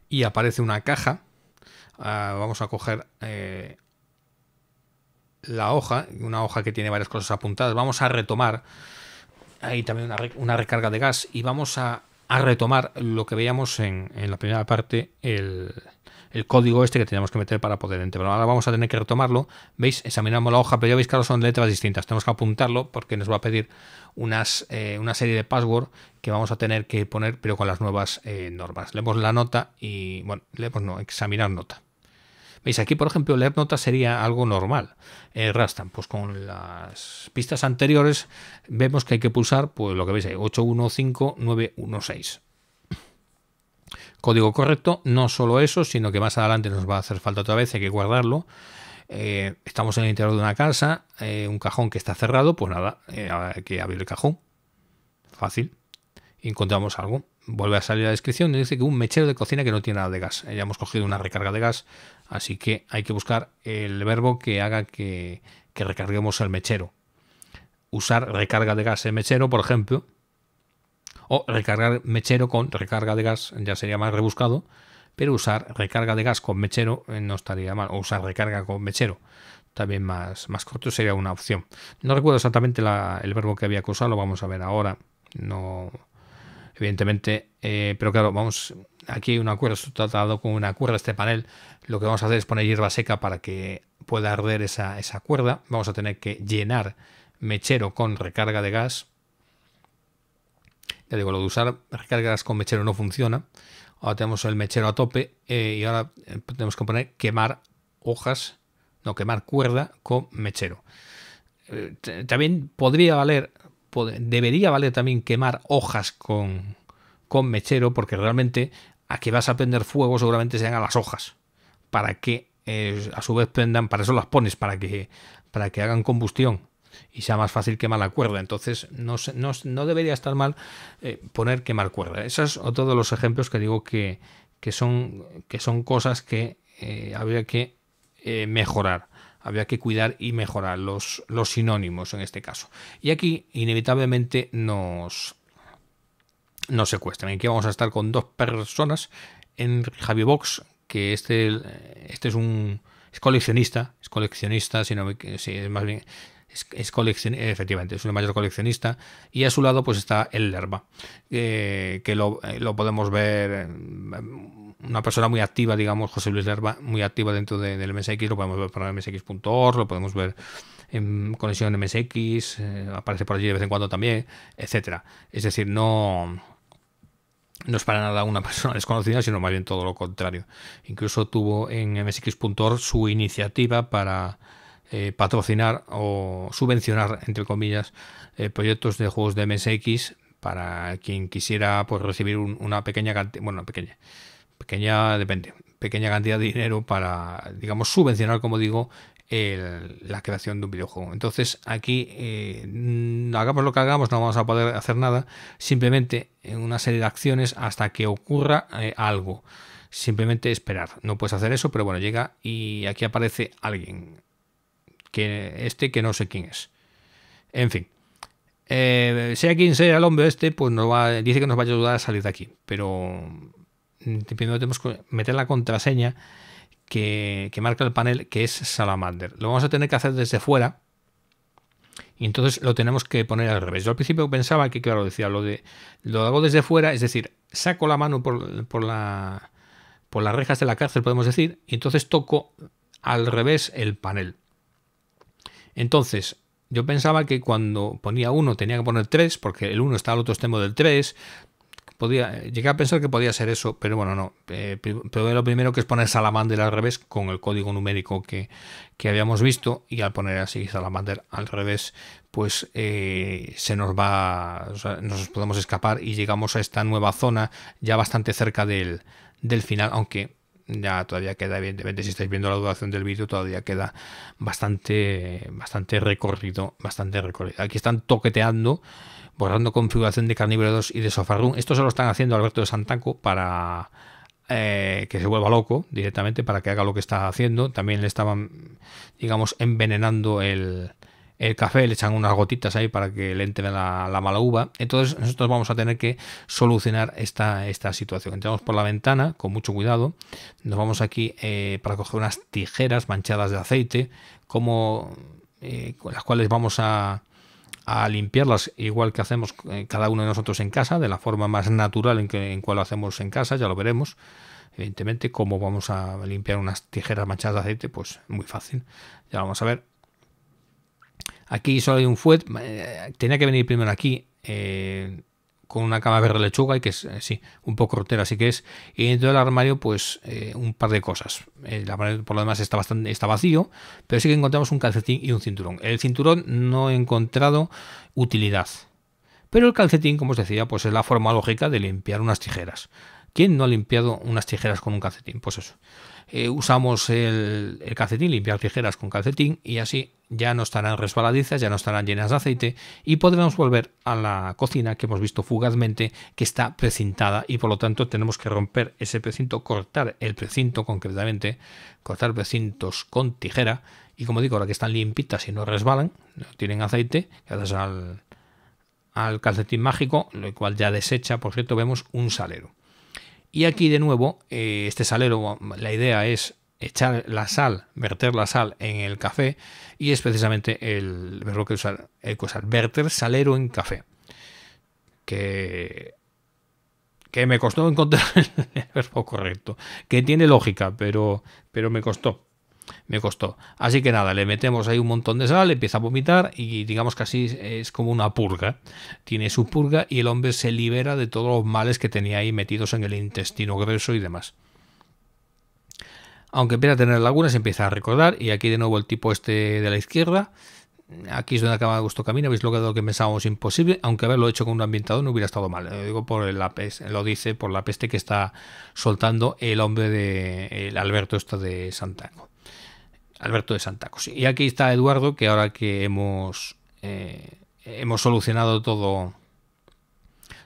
y aparece una caja. Ah, vamos a coger eh, la hoja, una hoja que tiene varias cosas apuntadas. Vamos a retomar. Ahí también una recarga de gas y vamos a a retomar lo que veíamos en, la primera parte, el, código este que teníamos que meter para poder pero Ahora vamos a tener que retomarlo. ¿Veis? Examinamos la hoja, pero ya veis que ahora son letras distintas. Tenemos que apuntarlo porque nos va a pedir eh, una serie de password que vamos a tener que poner, pero con las nuevas eh, normas. Leemos la nota y, bueno, leemos no, examinar nota. Veis, aquí por ejemplo leer nota sería algo normal. Eh, Rastan, pues con las pistas anteriores vemos que hay que pulsar pues lo que veis ahí, 815916. Código correcto, no solo eso, sino que más adelante nos va a hacer falta otra vez, hay que guardarlo. Eh, estamos en el interior de una casa, eh, un cajón que está cerrado, pues nada, eh, hay que abrir el cajón. Fácil. Encontramos algo vuelve a salir la descripción dice que un mechero de cocina que no tiene nada de gas. Ya hemos cogido una recarga de gas Así que hay que buscar el verbo que haga que, recarguemos el mechero. Usar recarga de gas en mechero, por ejemplo. O recargar mechero con recarga de gas ya sería más rebuscado. Pero usar recarga de gas con mechero eh, no estaría mal. O usar recarga con mechero también más, más corto sería una opción. No recuerdo exactamente el verbo que había que lo vamos a ver ahora. No, evidentemente, eh, pero claro, vamos, aquí hay un acuerdo, está tratado con un acuerdo este panel lo que vamos a hacer es poner hierba seca para que pueda arder esa, cuerda. Vamos a tener que llenar mechero con recarga de gas. Ya digo, lo de usar recarga de gas con mechero no funciona. Ahora tenemos el mechero a tope eh, y ahora eh, tenemos que poner quemar hojas, no quemar cuerda con mechero. Eh, también podría valer, debería valer también quemar hojas con, con mechero porque realmente a que vas a prender fuego seguramente sean a las hojas para que eh, a su vez prendan, para eso las pones, para que, para que hagan combustión y sea más fácil quemar la cuerda. Entonces, no, no, no debería estar mal eh, poner quemar cuerda. Esos son todos los ejemplos que digo que, que, son, que son cosas que eh, habría que mejorar. había que cuidar y mejorar los, los sinónimos en este caso. Y aquí, inevitablemente, nos, nos secuestran. Aquí vamos a estar con dos personas en Javi Vox que este, este es un es coleccionista, es coleccionista, sino sí, es más bien es, es coleccion, efectivamente, es un mayor coleccionista y a su lado pues está el Lerma, eh, que eh, lo, podemos ver una persona muy activa, digamos, José Luis Lerma, muy activa dentro del MSX, lo podemos ver por msx.org, lo podemos ver en conexión MSX, eh, aparece por allí de vez en cuando también, etcétera. Es decir, no no es para nada una persona desconocida, sino más bien todo lo contrario. Incluso tuvo en msx.org su iniciativa para eh, patrocinar o subvencionar, entre comillas, eh, proyectos de juegos de MSX para quien quisiera pues, recibir una pequeña cantidad, bueno, pequeña, pequeña, depende, pequeña cantidad de dinero para, digamos, subvencionar, como digo, la creación de un videojuego. Entonces aquí, eh, hagamos lo que hagamos, no vamos a poder hacer nada, simplemente eh, una serie de acciones hasta que ocurra eh, algo. Simplemente esperar. No puedes hacer eso, pero bueno, llega y aquí aparece alguien. Que este que no sé quién es. En fin. sea quien sea el hombre este, pues nos dice que nos va a ayudar a salir de aquí. Pero mm, primero tenemos que meter la contraseña que, marca el panel, que es Salamander. Lo vamos a tener que hacer desde fuera, y entonces lo tenemos que poner al revés. Yo al principio pensaba que, claro, decía, lo de lo hago desde fuera, es decir, saco la mano por, la, por las rejas de la cárcel, podemos decir, y entonces toco al revés el panel. Entonces, yo pensaba que cuando ponía uno tenía que poner tres, porque el uno está al otro extremo del 3, Podía, llegué a pensar que podía ser eso, pero bueno, no. Eh, pero lo primero que es poner Salamander al revés con el código numérico que, que habíamos visto y al poner así Salamander al revés, pues eh, se nos va, o nos podemos escapar y llegamos a esta nueva zona ya bastante cerca del, del final, aunque ya todavía queda, evidentemente, si estáis viendo la duración del vídeo, todavía queda bastante, bastante recorrido, bastante recorrido. Aquí están toqueteando borrando configuración de Carnívoro 2 y de Sofarrun. Esto se lo están haciendo Alberto de Santanco para eh, que se vuelva loco directamente, para que haga lo que está haciendo. También le estaban, digamos, envenenando el, café, le echan unas gotitas ahí para que le entre la, mala uva. Entonces nosotros vamos a tener que solucionar esta, esta situación. Entramos por la ventana con mucho cuidado. Nos vamos aquí eh, para coger unas tijeras manchadas de aceite, como, eh, con las cuales vamos a a limpiarlas igual que hacemos eh, cada uno de nosotros en casa, de la forma más natural en, que, en cual lo hacemos en casa, ya lo veremos. Evidentemente, cómo vamos a limpiar unas tijeras manchadas de aceite, pues muy fácil. Ya vamos a ver. Aquí solo hay un fuet. Eh, tenía que venir primero aquí. Eh, con una cama verde lechuga y que es eh, sí, un poco rotera, así que es. Y dentro del armario, pues eh, un par de cosas. El eh, armario, por lo demás, está bastante está vacío, pero sí que encontramos un calcetín y un cinturón. El cinturón no he encontrado utilidad. Pero el calcetín, como os decía, pues es la forma lógica de limpiar unas tijeras. ¿Quién no ha limpiado unas tijeras con un calcetín? Pues eso. Eh, usamos el, calcetín, limpiar tijeras con calcetín y así ya no estarán resbaladizas, ya no estarán llenas de aceite y podremos volver a la cocina que hemos visto fugazmente que está precintada y por lo tanto tenemos que romper ese precinto, cortar el precinto concretamente, cortar precintos con tijera y como digo, ahora que están limpitas y no resbalan, no tienen aceite, gracias al calcetín mágico, lo cual ya desecha, por cierto, vemos un salero. Y aquí de nuevo, eh, este salero, la idea es echar la sal, verter la sal en el café y es precisamente el que usar, el verter salero en café. Que, que me costó encontrar el verbo correcto, que tiene lógica, pero, pero me costó me costó. Así que nada, le metemos ahí un montón de sal, empieza a vomitar y digamos que así es como una purga. Tiene su purga y el hombre se libera de todos los males que tenía ahí metidos en el intestino grueso y demás. Aunque empieza a tener lagunas, empieza a recordar y aquí de nuevo el tipo este de la izquierda. Aquí es donde acaba de gusto camino, habéis logrado lo que pensábamos imposible, aunque haberlo hecho con un ambientador no hubiera estado mal. Lo digo por la peste, lo dice por la peste que está soltando el hombre de Alberto esto de Santango. Alberto de Santacos. Y aquí está Eduardo, que ahora que hemos, eh, hemos solucionado todo,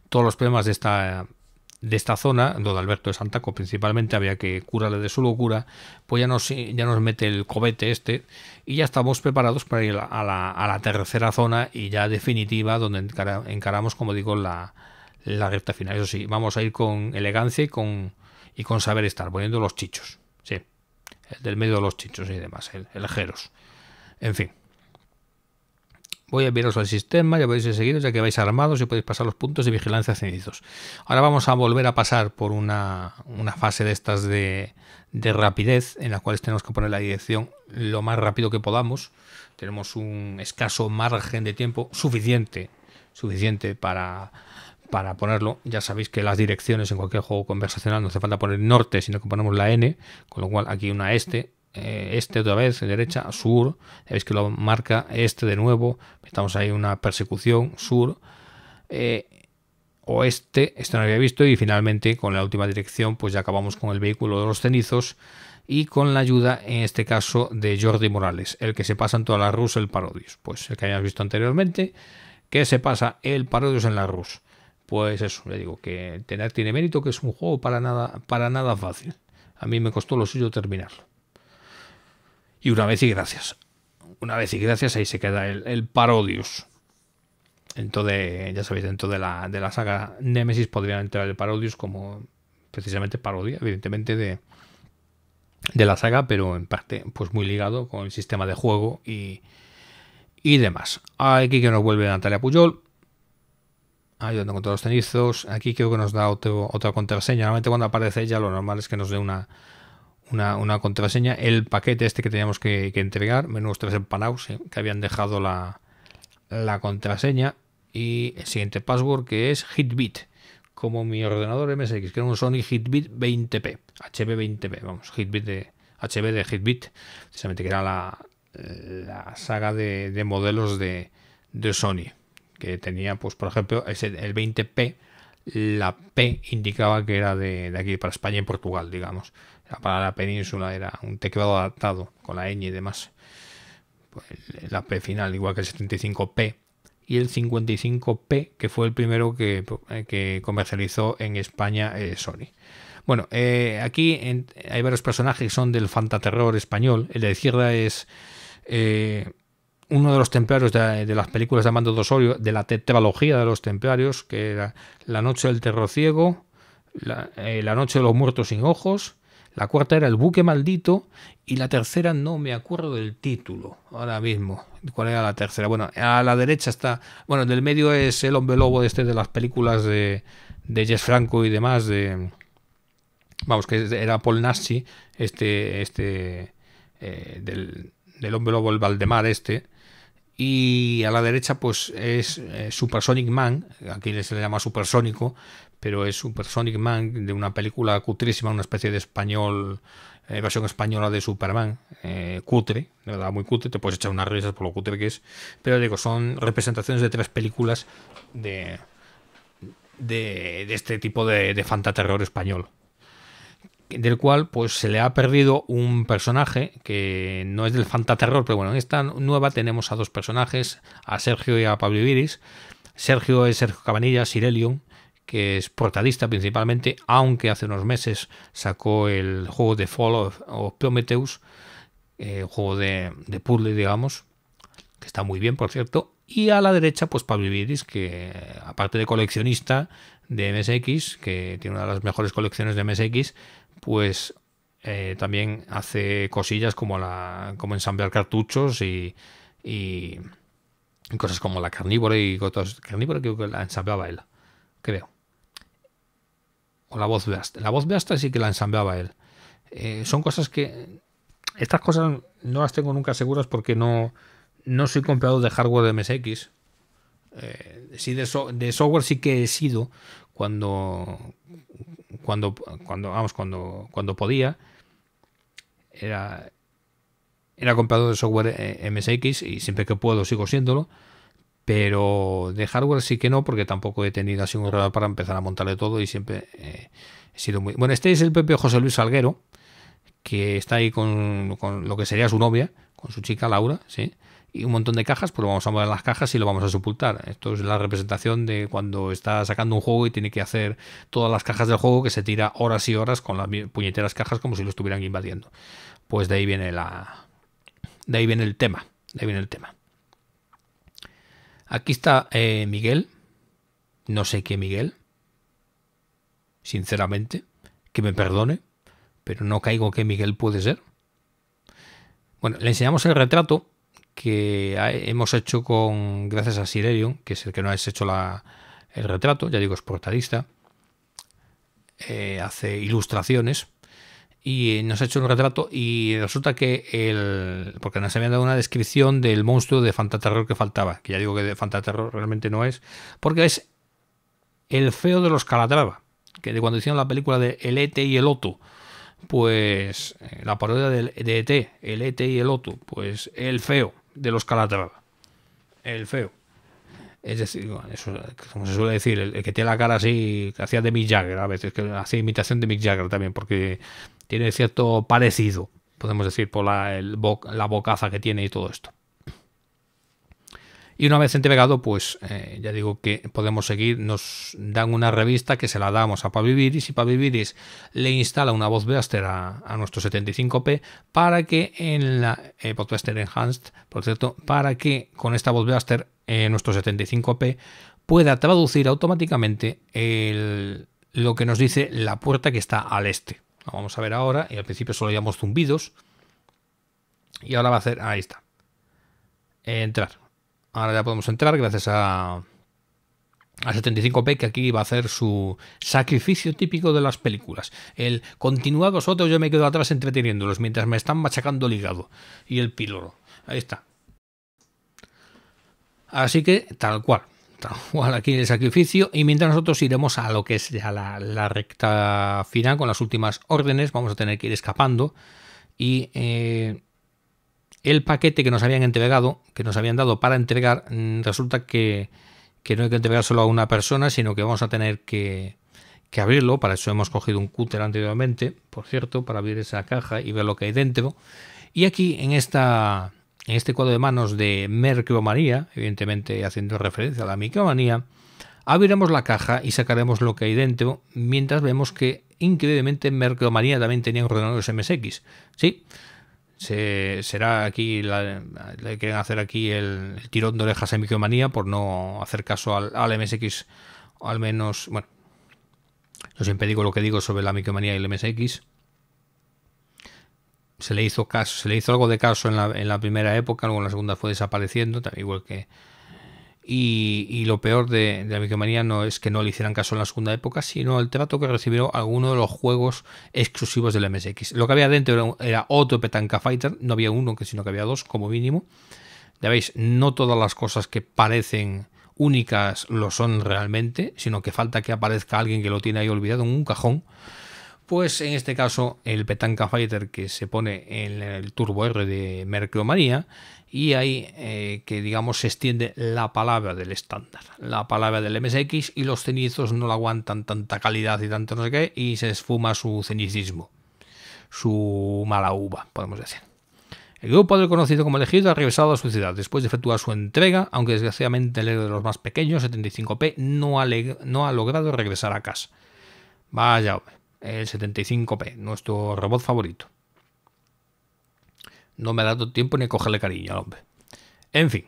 todos los problemas de esta, de esta zona, donde Alberto de Santaco principalmente había que curarle de su locura, pues ya nos, ya nos mete el cobete este y ya estamos preparados para ir a la, tercera zona y ya definitiva, donde encaramos, como digo, la, la recta final. Eso sí, vamos a ir con elegancia con, y con saber estar, poniendo los chichos del medio de los chichos y demás, el, el En fin. Voy a enviaros al sistema, ya podéis seguir, ya que vais armados y podéis pasar los puntos de vigilancia cenizos. Ahora vamos a volver a pasar por una, una fase de estas de, de, rapidez, en la cual tenemos que poner la dirección lo más rápido que podamos. Tenemos un escaso margen de tiempo suficiente, suficiente para para ponerlo, ya sabéis que las direcciones en cualquier juego conversacional no hace falta poner norte, sino que ponemos la N, con lo cual aquí una este, eh, este otra vez, derecha, sur, veis que lo marca este de nuevo, estamos ahí una persecución, sur, eh, oeste, esto no había visto, y finalmente con la última dirección pues ya acabamos con el vehículo de los cenizos y con la ayuda en este caso de Jordi Morales, el que se pasa en toda la RUS el Parodius, pues el que habíamos visto anteriormente, que se pasa el Parodius en la RUS pues eso, le digo que Tener tiene mérito, que es un juego para nada, para nada fácil. A mí me costó lo suyo terminarlo. Y una vez y gracias. Una vez y gracias ahí se queda el, Parodius. Entonces, ya sabéis, dentro de la, saga Nemesis podrían entrar el Parodius como precisamente parodia, evidentemente, de, de la saga, pero en parte pues muy ligado con el sistema de juego y, y demás. Aquí que nos vuelve Natalia Puyol ayudando todos los cenizos. Aquí creo que nos da otra contraseña. Normalmente cuando aparece ella lo normal es que nos dé una, una, contraseña. El paquete este que teníamos que, entregar, menús tres empanados, eh, que habían dejado la, contraseña. Y el siguiente password que es Hitbit, como mi ordenador MSX, que era un Sony Hitbit 20p, HB20p, vamos, Hitbit de, HB de Hitbit, precisamente que era la, saga de, modelos de Sony que tenía, pues por ejemplo, el 20p, la P indicaba que era de, aquí para España y Portugal, digamos. para la península, era un teclado adaptado con la ñ y demás. Pues, la P final, igual que el 75p. Y el 55p, que fue el primero que, eh, comercializó en España eh, Sony. Bueno, eh, aquí hay varios personajes que son del fantaterror español. El de izquierda es uno de los templarios de, las películas de Amando Dosorio, de la tetralogía de los templarios, que era La Noche del Terror Ciego, eh, la, Noche de los Muertos sin Ojos, la cuarta era El Buque Maldito y la tercera no me acuerdo del título ahora mismo. ¿Cuál era la tercera? Bueno, a la derecha está, bueno, del medio es El Hombre Lobo este de las películas de, de Jess Franco y demás, de... Vamos, que era Paul Nassi, este, este, eh, del, del hombre lobo, el Valdemar este. Y a la derecha, pues es eh, Supersonic Man, aquí se le llama Supersónico, pero es Supersonic Man de una película cutrísima, una especie de español, eh, versión española de Superman, eh, cutre, de verdad muy cutre, te puedes echar unas risas por lo cutre que es, pero digo, son representaciones de tres películas de, de, de este tipo de, de fantaterror español del cual pues se le ha perdido un personaje que no es del fantaterror, pero bueno, en esta nueva tenemos a dos personajes, a Sergio y a Pablo Iris. Sergio es Sergio Cabanilla, Sirelion, que es portadista principalmente, aunque hace unos meses sacó el juego de Fall of, Prometheus, eh, juego de, de puzzle, digamos, que está muy bien, por cierto. Y a la derecha, pues Pablo Iris, que aparte de coleccionista de MSX, que tiene una de las mejores colecciones de MSX, pues eh, también hace cosillas como, la, como ensamblar cartuchos y, cosas como la carnívora y cosas carnívora creo que la ensamblaba él, creo. O la voz basta. La voz basta sí que la ensamblaba él. Eh, son cosas que... Estas cosas no las tengo nunca seguras porque no, no soy comprador de hardware de MSX. Eh, sí de, software sí que he sido cuando, cuando, cuando, vamos, cuando, cuando podía, era, era comprador de software eh, MSX y siempre que puedo sigo siéndolo. Pero de hardware sí que no, porque tampoco he tenido así un error para empezar a montarle todo y siempre eh, he sido muy... Bueno, este es el propio José Luis Salguero, que está ahí con, con, lo que sería su novia, con su chica Laura, ¿sí? y un montón de cajas, pues vamos a mover las cajas y lo vamos a sepultar. Esto es la representación de cuando está sacando un juego y tiene que hacer todas las cajas del juego que se tira horas y horas con las puñeteras cajas como si lo estuvieran invadiendo. Pues de ahí viene la. De ahí viene el tema. De ahí viene el tema. Aquí está eh, Miguel. No sé qué Miguel. Sinceramente. Que me perdone. Pero no caigo que Miguel puede ser. Bueno, le enseñamos el retrato que hemos hecho con gracias a Sirerion, que es el que no ha hecho el retrato, ya digo, es portadista, eh, hace ilustraciones y eh, nos ha hecho un retrato y resulta que el porque nos habían dado una descripción del monstruo de Fantaterror que faltaba, que ya digo que de Fantaterror realmente no es, porque es el feo de los Calatrava, que de cuando hicieron la película de El ET y el otro, pues eh, la parodia de, de ET, El ET y el otro, pues el feo de los Calatrava. El feo. Es decir, como se suele decir, el, que tiene la cara así, que hacía de Mick Jagger a veces, que hacía imitación de Mick Jagger también, porque tiene cierto parecido, podemos decir, por la, el, la bocaza que tiene y todo esto. Y una vez entregado, pues eh, ya digo que podemos seguir, nos dan una revista que se la damos a Paviviris y Paviviris le instala una voz blaster a, a, nuestro 75P para que en la eh, Enhanced, por cierto, para que con esta voz blaster eh, nuestro 75P pueda traducir automáticamente lo que nos dice la puerta que está al este. vamos a ver ahora y al principio solo llevamos zumbidos y ahora va a hacer, ahí está, entrar. Ahora ya podemos entrar gracias a, a 75p que aquí va a hacer su sacrificio típico de las películas. El continúa vosotros, yo me quedo atrás entreteniéndolos mientras me están machacando el hígado y el píloro. Ahí está. Así que tal cual. Tal cual aquí el sacrificio. Y mientras nosotros iremos a lo que es la, recta final con las últimas órdenes, vamos a tener que ir escapando. Y eh, el paquete que nos habían entregado, que nos habían dado para entregar, mm, resulta que, no hay que entregar solo a una persona, sino que vamos a tener que, abrirlo. Para eso hemos cogido un cúter anteriormente, por cierto, para abrir esa caja y ver lo que hay dentro. Y aquí en esta en este cuadro de manos de María, evidentemente haciendo referencia a la micromanía, abriremos la caja y sacaremos lo que hay dentro, mientras vemos que increíblemente María también tenía ordenadores MSX. Sí, será aquí, la, le quieren hacer aquí el, tirón de orejas a Micromanía por no hacer caso al, al MSX, al menos, bueno, No siempre digo lo que digo sobre la micromanía y el MSX. Se le hizo caso, se le hizo algo de caso en la, primera época, luego en la segunda fue desapareciendo, igual que y, lo peor de, de, la no es que no le hicieran caso en la segunda época, sino el trato que recibió alguno de los juegos exclusivos del MSX. Lo que había dentro era, era otro Petanca Fighter, no había uno, sino que había dos como mínimo. Ya veis, no todas las cosas que parecen únicas lo son realmente, sino que falta que aparezca alguien que lo tiene ahí olvidado en un cajón pues en este caso el Petanca Fighter que se pone en el Turbo R de María y ahí eh, que digamos se extiende la palabra del estándar, la palabra del MSX y los cenizos no la aguantan tanta calidad y tanto no sé qué y se esfuma su cenicismo, su mala uva, podemos decir. El grupo del conocido como elegido ha regresado a su ciudad después de efectuar su entrega, aunque desgraciadamente el héroe de los más pequeños, 75P, no ha, no ha logrado regresar a casa. Vaya el 75P, nuestro robot favorito. No me ha dado tiempo ni cogerle cariño al hombre. En fin.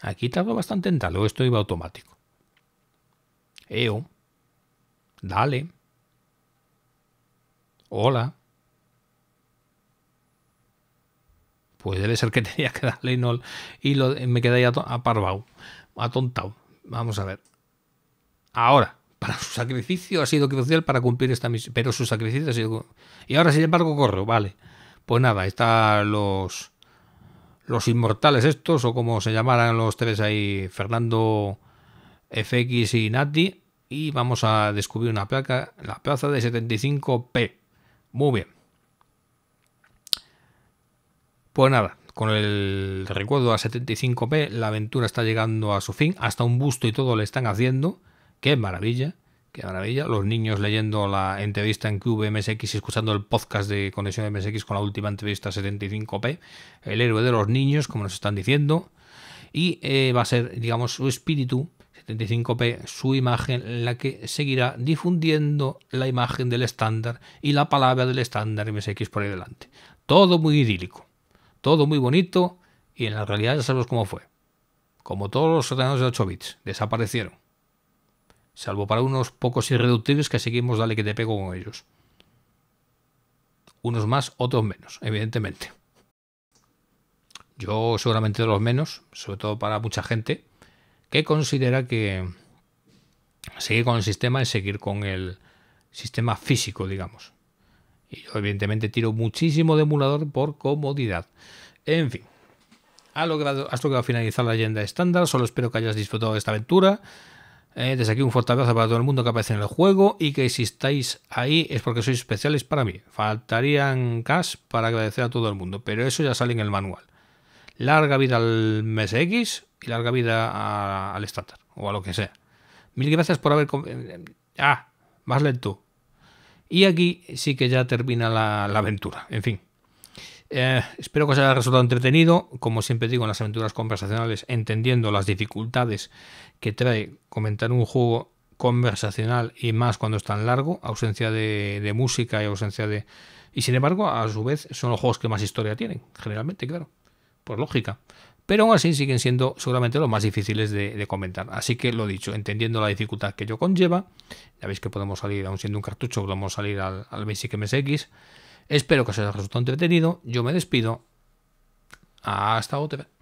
Aquí tardó bastante en O esto iba automático. Eo. Dale. Hola. Pues debe ser que tenía que darle y, y lo, me quedé ahí aparvado, atontado. Vamos a ver. Ahora para su sacrificio ha sido crucial para cumplir esta misión, pero su sacrificio ha sido... Y ahora, sin embargo, corro, vale. Pues nada, están los, los inmortales estos, o como se llamaran los tres ahí, Fernando, FX y Nati, y vamos a descubrir una placa, la plaza de 75P. Muy bien. Pues nada, con el recuerdo a 75P, la aventura está llegando a su fin, hasta un busto y todo le están haciendo Qué maravilla, qué maravilla. Los niños leyendo la entrevista en QVMSX y escuchando el podcast de Conexión MSX con la última entrevista 75P. El héroe de los niños, como nos están diciendo. Y eh, va a ser, digamos, su espíritu 75p su imagen, la que seguirá difundiendo la imagen del estándar y la palabra del estándar MSX por ahí Todo muy idílico, todo muy bonito y en la realidad ya sabemos cómo fue. Como todos los ordenadores de 8 bits, desaparecieron salvo para unos pocos irreductibles que seguimos dale que te pego con ellos. Unos más, otros menos, evidentemente. Yo seguramente de los menos, sobre todo para mucha gente, que considera que seguir con el sistema es seguir con el sistema físico, digamos. Y yo evidentemente tiro muchísimo de emulador por comodidad. En fin, ha logrado, has logrado finalizar la leyenda estándar, solo espero que hayas disfrutado de esta aventura eh, desde aquí un fuerte abrazo para todo el mundo que aparece en el juego y que si estáis ahí es porque sois especiales para mí. Faltarían cash para agradecer a todo el mundo, pero eso ya sale en el manual. Larga vida al mes X y larga vida al estándar o a lo que sea. Mil gracias por haber... Eh, ah, más lento. Y aquí sí que ya termina la aventura. En fin. Eh, espero que os haya resultado entretenido, como siempre digo en las aventuras conversacionales, entendiendo las dificultades que trae comentar un juego conversacional y más cuando es tan largo, ausencia de, música y ausencia de... Y sin embargo, a su vez, son los juegos que más historia tienen, generalmente, claro, por lógica. Pero aún así siguen siendo seguramente los más difíciles de, comentar. Así que lo dicho, entendiendo la dificultad que ello conlleva, ya veis que podemos salir, aún siendo un cartucho, podemos salir al, al Basic MSX Espero que os haya resultado entretenido. Yo me despido. Hasta otra.